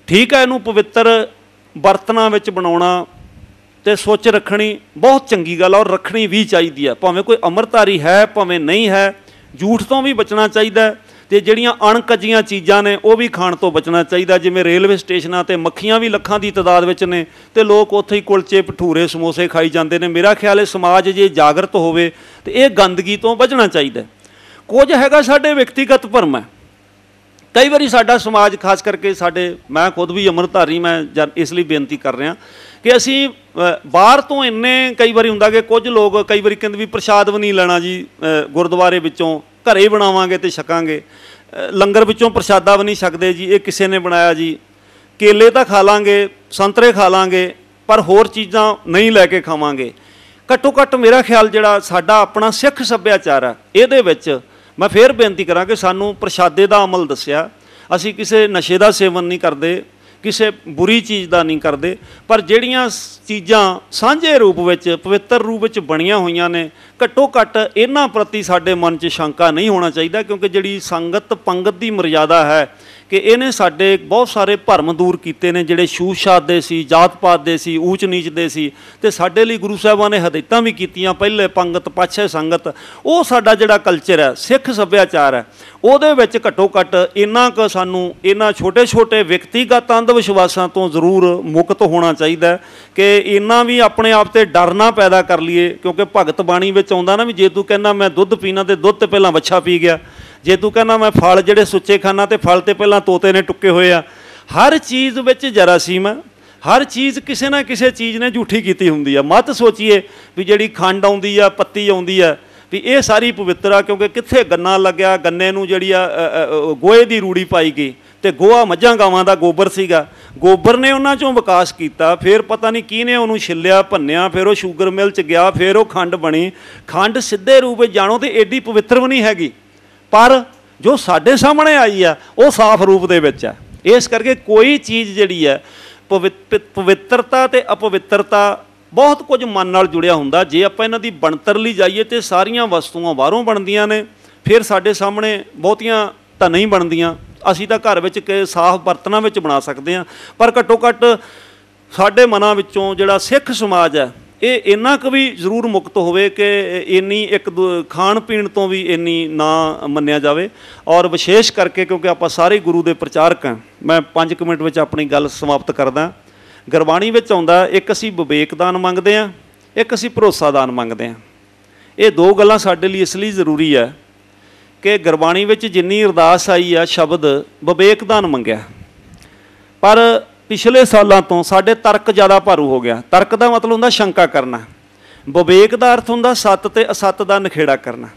ਠੀਕ ਹੈ ਇਹਨੂੰ ਪਵਿੱਤਰ ਬਰਤਨਾ ਵਿੱਚ ਬਣਾਉਣਾ ਤੇ ਸੋਚ ਰੱਖਣੀ ਬਹੁਤ ਚੰਗੀ ਗੱਲ ਔਰ ਰੱਖਣੀ ਵੀ ਚਾਹੀਦੀ ਹੈ ਭਾਵੇਂ ਕੋਈ ਅਮਰਤਾਰੀ ਹੈ ਭਾਵੇਂ ਨਹੀਂ ਹੈ ਝੂਠ ਤੋਂ ਵੀ ਬਚਣਾ ਚਾਹੀਦਾ ਤੇ ਜਿਹੜੀਆਂ ਅਣਕਜੀਆਂ ਚੀਜ਼ਾਂ ਨੇ ਉਹ ਵੀ ਖਾਣ ਤੋਂ ਬਚਣਾ ਚਾਹੀਦਾ ਜਿਵੇਂ ਰੇਲਵੇ ਸਟੇਸ਼ਨਾਂ ਤੇ ਮੱਖੀਆਂ ਵੀ ਲੱਖਾਂ ਦੀ ਤਦਾਦ ਵਿੱਚ ਨੇ ਤੇ ਲੋਕ ਉੱਥੇ ਹੀ ਕੁਲਚੇ ਭਟੂਰੇ ਸਮੋਸੇ ਖਾਈ ਜਾਂਦੇ ਨੇ ਮੇਰਾ ਖਿਆਲ ਹੈ ਸਮਾਜ ਜੇ ਜਾਗਰਤ ਹੋਵੇ ਤੇ ਇਹ ਗੰਦਗੀ ਤੋਂ ਬਚਣਾ ਚਾਹੀਦਾ ਕੁਝ ਹੈਗਾ ਸਾਡੇ ਵਿਅਕਤੀਗਤ ਭਰਮ ਹੈ ਕਈ ਵਾਰੀ ਸਾਡਾ ਸਮਾਜ ਖਾਸ ਕਰਕੇ ਸਾਡੇ ਮੈਂ ਖੁਦ ਵੀ ਅਮਰਧਾਰੀ ਮੈਂ ਇਸ ਲਈ ਬੇਨਤੀ ਕਰ ਰਿਹਾ ਕਿ ਅਸੀਂ ਬਾਹਰ ਤੋਂ ਇੰਨੇ ਕਈ ਵਾਰੀ ਹੁੰਦਾ ਕਿ ਕੁਝ ਲੋਕ ਕਈ ਵਾਰੀ ਕਹਿੰਦੇ ਵੀ ਪ੍ਰਸ਼ਾਦ ਵੀ ਨਹੀਂ ਲੈਣਾ ਜੀ ਗੁਰਦੁਆਰੇ ਵਿੱਚੋਂ ਘਰੇ ਬਣਾਵਾਂਗੇ ਤੇ ਛਕਾਂਗੇ ਲੰਗਰ ਵਿੱਚੋਂ ਪ੍ਰਸ਼ਾਦਾ ਵੀ ਨਹੀਂ ਛਕਦੇ ਜੀ ਇਹ ਕਿਸੇ ਨੇ ਬਣਾਇਆ ਜੀ ਕੇਲੇ ਤਾਂ ਖਾ ਲਾਂਗੇ ਸੰਤਰੇ ਖਾ ਲਾਂਗੇ ਪਰ ਹੋਰ ਚੀਜ਼ਾਂ ਨਹੀਂ ਲੈ ਕੇ ਖਾਵਾਂਗੇ ਘੱਟੋ ਘੱਟ ਮੇਰਾ ਖਿਆਲ ਜਿਹੜਾ ਸਾਡਾ ਆਪਣਾ ਸਿੱਖ ਸੱਭਿਆਚਾਰ ਆ ਇਹਦੇ ਵਿੱਚ ਮੈਂ ਫੇਰ ਬੇਨਤੀ ਕਰਾਂ ਕਿ ਸਾਨੂੰ ਪ੍ਰਸ਼ਾਦੇ ਦਾ ਅਮਲ ਦੱਸਿਆ ਅਸੀਂ ਕਿਸੇ ਨਸ਼ੇ ਦਾ ਸੇਵਨ ਨਹੀਂ ਕਰਦੇ ਕਿਸੇ ਬੁਰੀ ਚੀਜ਼ ਦਾ ਨਹੀਂ ਕਰਦੇ ਪਰ ਜਿਹੜੀਆਂ ਚੀਜ਼ਾਂ ਸਾਂਝੇ ਰੂਪ ਵਿੱਚ ਪਵਿੱਤਰ ਰੂਪ ਵਿੱਚ ਬਣੀਆਂ ਹੋਈਆਂ ਨੇ ਘੱਟੋ ਘੱਟ ਇਹਨਾਂ ਪ੍ਰਤੀ ਸਾਡੇ ਮਨ 'ਚ ਸ਼ੰਕਾ ਨਹੀਂ ਹੋਣਾ ਚਾਹੀਦਾ ਕਿਉਂਕਿ ਜਿਹੜੀ ਸੰਗਤ ਪੰਗਤ ਦੀ ਮਰਜ਼ਾਦਾ ਹੈ ਕਿ ਇਹਨੇ ਸਾਡੇ ਬਹੁਤ ਸਾਰੇ ਭਰਮ ਦੂਰ ਕੀਤੇ ਨੇ ਜਿਹੜੇ ਛੂਛਾਤ ਦੇ ਸੀ ਜਾਤ ਪਾਤ ਦੇ ਸੀ ਊਚ ਨੀਚ ਦੇ ਸੀ ਤੇ ਸਾਡੇ ਲਈ ਗੁਰੂ ਸਾਹਿਬਾਂ ਨੇ ਹਦਾਇਤਾਂ ਵੀ ਕੀਤੀਆਂ ਪਹਿਲੇ ਪੰਗਤ ਪਾਛੇ ਸੰਗਤ ਉਹ ਸਾਡਾ ਜਿਹੜਾ ਕਲਚਰ ਹੈ ਸਿੱਖ ਸੱਭਿਆਚਾਰ ਹੈ ਉਹਦੇ ਵਿੱਚ ਘੱਟੋ ਘੱਟ ਇੰਨਾ ਕੁ ਸਾਨੂੰ ਇੰਨਾ ਛੋਟੇ-ਛੋਟੇ ਵਿਅਕਤੀਗਤ ਅੰਧ ਵਿਸ਼ਵਾਸਾਂ ਤੋਂ ਜ਼ਰੂਰ ਮੁਕਤ ਹੋਣਾ ਚਾਹੀਦਾ ਕਿ ਇੰਨਾ ਵੀ ਆਪਣੇ ਆਪ ਤੇ ਡਰ ਨਾ ਪੈਦਾ ਕਰ ਲਈਏ ਕਿਉਂਕਿ ਭਗਤ ਬਾਣੀ ਵਿੱਚ ਆਉਂਦਾ ਨਾ ਵੀ ਜੇ ਤੂੰ ਕਹਿੰਦਾ ਮੈਂ ਦੁੱਧ ਪੀਣਾ ਤੇ ਦੁੱਧ ਤੇ ਪਹਿਲਾਂ ਵੱਛਾ ਪੀ ਗਿਆ ਜੇ ਤੂੰ ਕਹਿੰਦਾ ਮੈਂ ਫਲ ਜਿਹੜੇ ਸੁੱਚੇ ਖਾਣਾ ਤੇ ਫਲ ਤੇ ਪਹਿਲਾਂ ਤੋਤੇ ਨੇ ਟੁੱਕੇ ਹੋਏ ਆ ਹਰ ਚੀਜ਼ ਵਿੱਚ ਜਰਾਸੀਮ ਆ ਹਰ ਚੀਜ਼ ਕਿਸੇ ਨਾ ਕਿਸੇ ਚੀਜ਼ ਨੇ ਝੂਠੀ ਕੀਤੀ ਹੁੰਦੀ ਆ ਮਤ ਸੋਚੀਏ ਵੀ ਜਿਹੜੀ ਖੰਡ ਆਉਂਦੀ ਆ ਪੱਤੀ ਆਉਂਦੀ ਆ ਵੀ ਇਹ ਸਾਰੀ ਪਵਿੱਤਰ ਆ ਕਿਉਂਕਿ ਕਿੱਥੇ ਗੰਨਾ ਲੱਗਿਆ ਗੰਨੇ ਨੂੰ ਜਿਹੜੀ ਆ ਗੋਏ ਦੀ ਰੂੜੀ ਪਾਈ ਗਈ ਤੇ ਗੋਆ ਮੱਝਾਂ ਗਾਵਾਂ ਦਾ ਗੋਬਰ ਸੀਗਾ ਗੋਬਰ ਨੇ ਉਹਨਾਂ ਚੋਂ ਵਿਕਾਸ ਕੀਤਾ ਫਿਰ ਪਤਾ ਨਹੀਂ ਕਿਹਨੇ ਉਹਨੂੰ ਛਿੱਲਿਆ ਭੰਨਿਆ ਫਿਰ ਉਹ ਸ਼ੂਗਰ ਮਿਲ ਚ ਗਿਆ ਫਿਰ ਉਹ ਖੰਡ ਬਣੀ ਖੰਡ ਸਿੱਧੇ ਰੂਪੇ ਜਾਣੋ ਤੇ ਏਡੀ ਪਵਿੱਤਰ ਵੀ ਨਹੀਂ ਹੈਗੀ ਪਰ ਜੋ ਸਾਡੇ ਸਾਹਮਣੇ ਆਈ ਆ ਉਹ ਸਾਫ਼ ਰੂਪ ਦੇ ਵਿੱਚ ਆ ਇਸ ਕਰਕੇ ਕੋਈ ਚੀਜ਼ ਜਿਹੜੀ ਹੈ ਪਵਿੱਤਰਤਾ ਤੇ ਅਪਵਿੱਤਰਤਾ ਬਹੁਤ ਕੁਝ ਮਨ ਨਾਲ ਜੁੜਿਆ ਹੁੰਦਾ ਜੇ ਆਪਾਂ ਇਹਨਾਂ ਦੀ ਬਣਤਰ ਲਈ ਜਾਈਏ ਤੇ ਸਾਰੀਆਂ ਵਸਤੂਆਂ ਬਾਹਰੋਂ ਬਣਦੀਆਂ ਨੇ ਫਿਰ ਸਾਡੇ ਸਾਹਮਣੇ ਬਹੁਤੀਆਂ ਤਾਂ ਨਹੀਂ ਬਣਦੀਆਂ ਅਸੀਂ ਤਾਂ ਘਰ ਵਿੱਚ ਕੇ ਸਾਫ਼ ਬਰਤਨਾਂ ਵਿੱਚ ਬਣਾ ਸਕਦੇ ਹਾਂ ਪਰ ਘੱਟੋ ਘੱਟ ਸਾਡੇ ਮਨਾਂ ਵਿੱਚੋਂ ਜਿਹੜਾ ਸਿੱਖ ਸਮਾਜ ਹੈ ਇਹ ਇੰਨਾ ਕੁ ਵੀ ਜ਼ਰੂਰ ਮੁਕਤ ਹੋਵੇ ਕਿ ਇੰਨੀ ਇੱਕ ਖਾਣ ਪੀਣ ਤੋਂ ਵੀ ਇੰਨੀ ਨਾ ਮੰਨਿਆ ਜਾਵੇ ਔਰ ਵਿਸ਼ੇਸ਼ ਕਰਕੇ ਕਿਉਂਕਿ ਆਪਾਂ ਸਾਰੇ ਗੁਰੂ ਦੇ ਪ੍ਰਚਾਰਕ ਹਾਂ ਮੈਂ 5 ਮਿੰਟ ਵਿੱਚ ਆਪਣੀ ਗੱਲ ਸਮਾਪਤ ਕਰਦਾ ਗੁਰਬਾਣੀ ਵਿੱਚ ਆਉਂਦਾ ਇੱਕ ਅਸੀਂ ਵਿਵੇਕ ਦਾਨ ਮੰਗਦੇ ਹਾਂ ਇੱਕ ਅਸੀਂ ਭਰੋਸਾ ਦਾਨ ਮੰਗਦੇ ਹਾਂ ਇਹ ਦੋ ਗੱਲਾਂ ਸਾਡੇ ਲਈ ਇਸ ਲਈ ਜ਼ਰੂਰੀ ਹੈ ਕਿ ਗੁਰਬਾਣੀ ਵਿੱਚ ਜਿੰਨੀ ਅਰਦਾਸ ਆਈ ਆ ਸ਼ਬਦ ਵਿਵੇਕ ਦਾਨ ਮੰਗਿਆ ਪਰ ਪਿਛਲੇ ਸਾਲਾਂ ਤੋਂ ਸਾਡੇ ਤਰਕ ਜ਼ਿਆਦਾ ਭਾਰੂ ਹੋ ਗਿਆ ਤਰਕ ਦਾ ਮਤਲਬ ਹੁੰਦਾ ਸ਼ੰਕਾ ਕਰਨਾ ਵਿਵੇਕ ਦਾ ਅਰਥ ਹੁੰਦਾ ਸੱਤ ਤੇ ਅਸੱਤ ਦਾ ਨਖੇੜਾ ਕਰਨਾ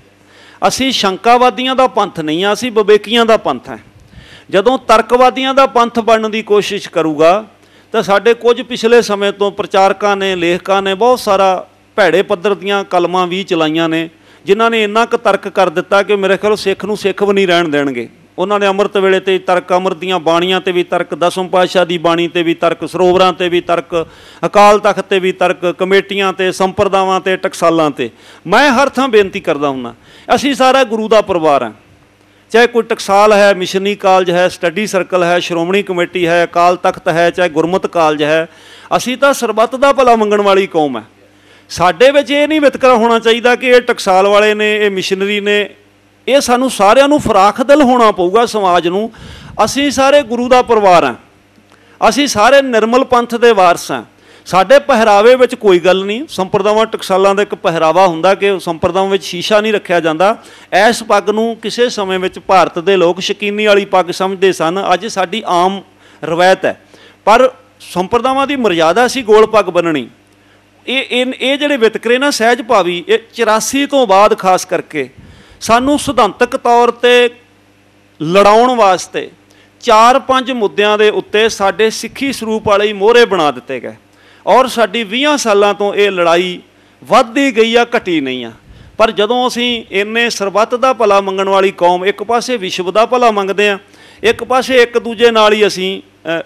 ਅਸੀਂ ਸ਼ੰਕਾਵਾਦੀਆਂ ਦਾ ਪੰਥ ਨਹੀਂ ਆ ਅਸੀਂ ਵਿਵੇਕੀਆਂ ਦਾ ਪੰਥ ਹੈ ਜਦੋਂ ਤਰਕਵਾਦੀਆਂ ਦਾ ਪੰਥ ਬਣਨ ਦੀ ਕੋਸ਼ਿਸ਼ ਕਰੂਗਾ ਤਾਂ ਸਾਡੇ ਕੁਝ ਪਿਛਲੇ ਸਮੇਂ ਤੋਂ ਪ੍ਰਚਾਰਕਾਂ ਨੇ ਲੇਖਕਾਂ ਨੇ ਬਹੁਤ ਸਾਰਾ ਭੈੜੇ ਪੱਧਰ ਦੀਆਂ ਕਲਮਾਂ ਵੀ ਚਲਾਈਆਂ ਨੇ ਜਿਨ੍ਹਾਂ ਨੇ ਇੰਨਾ ਕੁ ਤਰਕ ਕਰ ਦਿੱਤਾ ਕਿ ਮੇਰੇ ਖਿਆਲ ਸਿੱਖ ਨੂੰ ਸਿੱਖ ਵੀ ਨਹੀਂ ਰਹਿਣ ਦੇਣਗੇ ਉਹਨਾਂ ਨੇ ਅੰਮ੍ਰਿਤ ਵੇਲੇ ਤੇ ਤਰਕ ਅੰਮ੍ਰਿਤ ਦੀਆਂ ਬਾਣੀਆਂ ਤੇ ਵੀ ਤਰਕ ਦਸਮ ਪਾਤਸ਼ਾਹ ਦੀ ਬਾਣੀ ਤੇ ਵੀ ਤਰਕ ਸਰੋਵਰਾਂ ਤੇ ਵੀ ਤਰਕ ਅਕਾਲ ਤਖਤ ਤੇ ਵੀ ਤਰਕ ਕਮੇਟੀਆਂ ਤੇ ਸੰਪਰਦਾਵਾਂ ਤੇ ਟਕਸਾਲਾਂ ਤੇ ਮੈਂ ਹਰ ਥਾਂ ਬੇਨਤੀ ਕਰਦਾ ਹੁੰਨਾ ਅਸੀਂ ਸਾਰਾ ਗੁਰੂ ਦਾ ਪਰਿਵਾਰ ਹਾਂ ਚਾਹੇ ਕੋਈ ਟਕਸਾਲ ਹੈ ਮਿਸ਼ਨਰੀ ਕਾਲਜ ਹੈ ਸਟੱਡੀ ਸਰਕਲ ਹੈ ਸ਼੍ਰੋਮਣੀ ਕਮੇਟੀ ਹੈ ਅਕਾਲ ਤਖਤ ਹੈ ਚਾਹੇ ਗੁਰਮਤ ਕਾਲਜ ਹੈ ਅਸੀਂ ਤਾਂ ਸਰਬੱਤ ਦਾ ਭਲਾ ਮੰਗਣ ਵਾਲੀ ਕੌਮ ਹੈ ਸਾਡੇ ਵਿੱਚ ਇਹ ਨਹੀਂ ਵਿਤਕਰਾ ਹੋਣਾ ਚਾਹੀਦਾ ਕਿ ਇਹ ਟਕਸਾਲ ਵਾਲੇ ਨੇ ਇਹ ਮਿਸ਼ਨਰੀ ਨੇ ਇਹ ਸਾਨੂੰ ਸਾਰਿਆਂ ਨੂੰ ਫਰਾਖਦਲ ਹੋਣਾ ਪਊਗਾ ਸਮਾਜ ਨੂੰ ਅਸੀਂ ਸਾਰੇ ਗੁਰੂ ਦਾ ਪਰਿਵਾਰ ਆ ਅਸੀਂ ਸਾਰੇ ਨਿਰਮਲ ਪੰਥ ਦੇ ਵਾਰਸ ਆ ਸਾਡੇ ਪਹਿਰਾਵੇ ਵਿੱਚ ਕੋਈ ਗੱਲ ਨਹੀਂ ਸੰਪਰਦਾਵਾਂ ਟਕਸਾਲਾਂ ਦਾ ਇੱਕ ਪਹਿਰਾਵਾ ਹੁੰਦਾ ਕਿ ਸੰਪਰਦਾਵਾਂ ਵਿੱਚ ਸ਼ੀਸ਼ਾ ਨਹੀਂ ਰੱਖਿਆ ਜਾਂਦਾ ਐਸ ਪੱਗ ਨੂੰ ਕਿਸੇ ਸਮੇਂ ਵਿੱਚ ਭਾਰਤ ਦੇ ਲੋਕ ਸ਼ਕੀਨੀ ਵਾਲੀ ਪੱਗ ਸਮਝਦੇ ਸਨ ਅੱਜ ਸਾਡੀ ਆਮ ਰਵਾਇਤ ਹੈ ਪਰ ਸੰਪਰਦਾਵਾਂ ਦੀ ਮਰਜ਼ਾਦਾ ਸੀ ਗੋਲ ਪੱਗ ਬੰਨਣੀ ਇਹ ਇਹ ਜਿਹੜੇ ਵਿਤਕਰੇ ਨਾ ਸਹਿਜ ਭਾਵੀ ਇਹ 84 ਤੋਂ ਬਾਅਦ ਖਾਸ ਕਰਕੇ ਸਾਨੂੰ ਸਿਧਾਂਤਕ ਤੌਰ ਤੇ ਲੜਾਉਣ ਵਾਸਤੇ ਚਾਰ ਪੰਜ ਮੁੱਦਿਆਂ ਦੇ ਉੱਤੇ ਸਾਡੇ ਸਿੱਖੀ ਸਰੂਪ ਵਾਲੇ ਹੀ ਮੋਹਰੇ ਬਣਾ ਦਿੱਤੇ ਗਏ ਔਰ ਸਾਡੀ 20 ਸਾਲਾਂ ਤੋਂ ਇਹ ਲੜਾਈ ਵੱਧਦੀ ਗਈ ਆ ਘਟੀ ਨਹੀਂ ਆ ਪਰ ਜਦੋਂ ਅਸੀਂ ਇੰਨੇ ਸਰਬੱਤ ਦਾ ਭਲਾ ਮੰਗਣ ਵਾਲੀ ਕੌਮ ਇੱਕ ਪਾਸੇ ਵਿਸ਼ਵ ਦਾ ਭਲਾ ਮੰਗਦੇ ਆ ਇੱਕ ਪਾਸੇ ਇੱਕ ਦੂਜੇ ਨਾਲ ਹੀ ਅਸੀਂ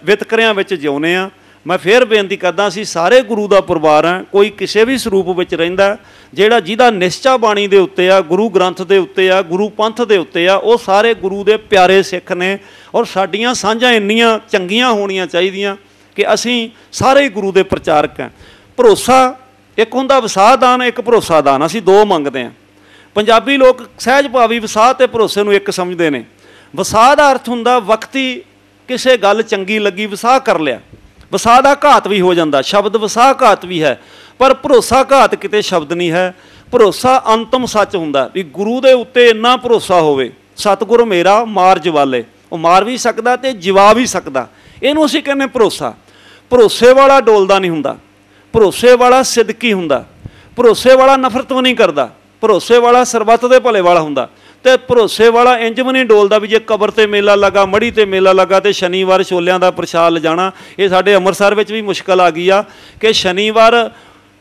ਵਿਤਕਰਿਆਂ ਵਿੱਚ ਜਿਉਂਦੇ ਆ ਮੈਂ ਫੇਰ ਬੇਨਤੀ ਕਰਦਾ ਸੀ ਸਾਰੇ ਗੁਰੂ ਦਾ ਪਰਿਵਾਰ ਆ ਕੋਈ ਕਿਸੇ ਵੀ ਸਰੂਪ ਵਿੱਚ ਰਹਿੰਦਾ ਜਿਹੜਾ ਜਿਹਦਾ ਨਿਸ਼ਚਾ ਬਾਣੀ ਦੇ ਉੱਤੇ ਆ ਗੁਰੂ ਗ੍ਰੰਥ ਦੇ ਉੱਤੇ ਆ ਗੁਰੂ ਪੰਥ ਦੇ ਉੱਤੇ ਆ ਉਹ ਸਾਰੇ ਗੁਰੂ ਦੇ ਪਿਆਰੇ ਸਿੱਖ ਨੇ ਔਰ ਸਾਡੀਆਂ ਸਾਂਝਾਂ ਇੰਨੀਆਂ ਚੰਗੀਆਂ ਹੋਣੀਆਂ ਚਾਹੀਦੀਆਂ ਕਿ ਅਸੀਂ ਸਾਰੇ ਗੁਰੂ ਦੇ ਪ੍ਰਚਾਰਕ ਆ ਭਰੋਸਾ ਇੱਕ ਹੁੰਦਾ ਵਿਸਾਹਦਾਨ ਇੱਕ ਭਰੋਸਾਦਾਨ ਅਸੀਂ ਦੋ ਮੰਗਦੇ ਆ ਪੰਜਾਬੀ ਲੋਕ ਸਹਿਜ ਭਾਵੀ ਵਿਸਾਹ ਤੇ ਭਰੋਸੇ ਨੂੰ ਇੱਕ ਸਮਝਦੇ ਨੇ ਵਿਸਾਹ ਦਾ ਅਰਥ ਹੁੰਦਾ ਵਕਤੀ ਕਿਸੇ ਗੱਲ ਚੰਗੀ ਲੱਗੀ ਵਿਸਾਹ ਕਰ ਲਿਆ ਵਸਾ ਦਾ ਘਾਤ ਵੀ ਹੋ ਜਾਂਦਾ ਸ਼ਬਦ ਵਸਾ ਘਾਤ ਵੀ ਹੈ ਪਰ ਭਰੋਸਾ ਘਾਤ ਕਿਤੇ ਸ਼ਬਦ ਨਹੀਂ ਹੈ ਭਰੋਸਾ ਅੰਤਮ ਸੱਚ ਹੁੰਦਾ ਵੀ ਗੁਰੂ ਦੇ ਉੱਤੇ ਇੰਨਾ ਭਰੋਸਾ ਹੋਵੇ ਸਤਿਗੁਰ ਮੇਰਾ ਮਾਰ ਜਵਾਲੇ ਉਹ ਮਾਰ ਵੀ ਸਕਦਾ ਤੇ ਜਵਾਬ ਵੀ ਸਕਦਾ ਇਹਨੂੰ ਅਸੀਂ ਕਹਿੰਨੇ ਭਰੋਸਾ ਭਰੋਸੇ ਵਾਲਾ ਡੋਲਦਾ ਨਹੀਂ ਹੁੰਦਾ ਭਰੋਸੇ ਵਾਲਾ ਸਿੱਧਕੀ ਹੁੰਦਾ ਭਰੋਸੇ ਵਾਲਾ ਨਫ਼ਰਤ ਨਹੀਂ ਕਰਦਾ ਭਰੋਸੇ ਵਾਲਾ ਸਰਬੱਤ ਦੇ ਭਲੇ ਵਾਲਾ ਹੁੰਦਾ ਤੇ ਭਰੋਸੇ ਵਾਲਾ ਇੰਜ ਵੀ ਨਹੀਂ ਡੋਲਦਾ ਵੀ ਜੇ ਕਬਰ ਤੇ ਮੇਲਾ ਲੱਗਾ ਮੜੀ ਤੇ ਮੇਲਾ ਲੱਗਾ ਤੇ ਸ਼ਨੀਵਾਰ ਛੋਲਿਆਂ ਦਾ ਪ੍ਰਸ਼ਾਦ ਲਜਾਣਾ ਇਹ ਸਾਡੇ ਅੰਮ੍ਰਿਤਸਰ ਵਿੱਚ ਵੀ ਮੁਸ਼ਕਲ ਆ ਗਈ ਆ ਕਿ ਸ਼ਨੀਵਾਰ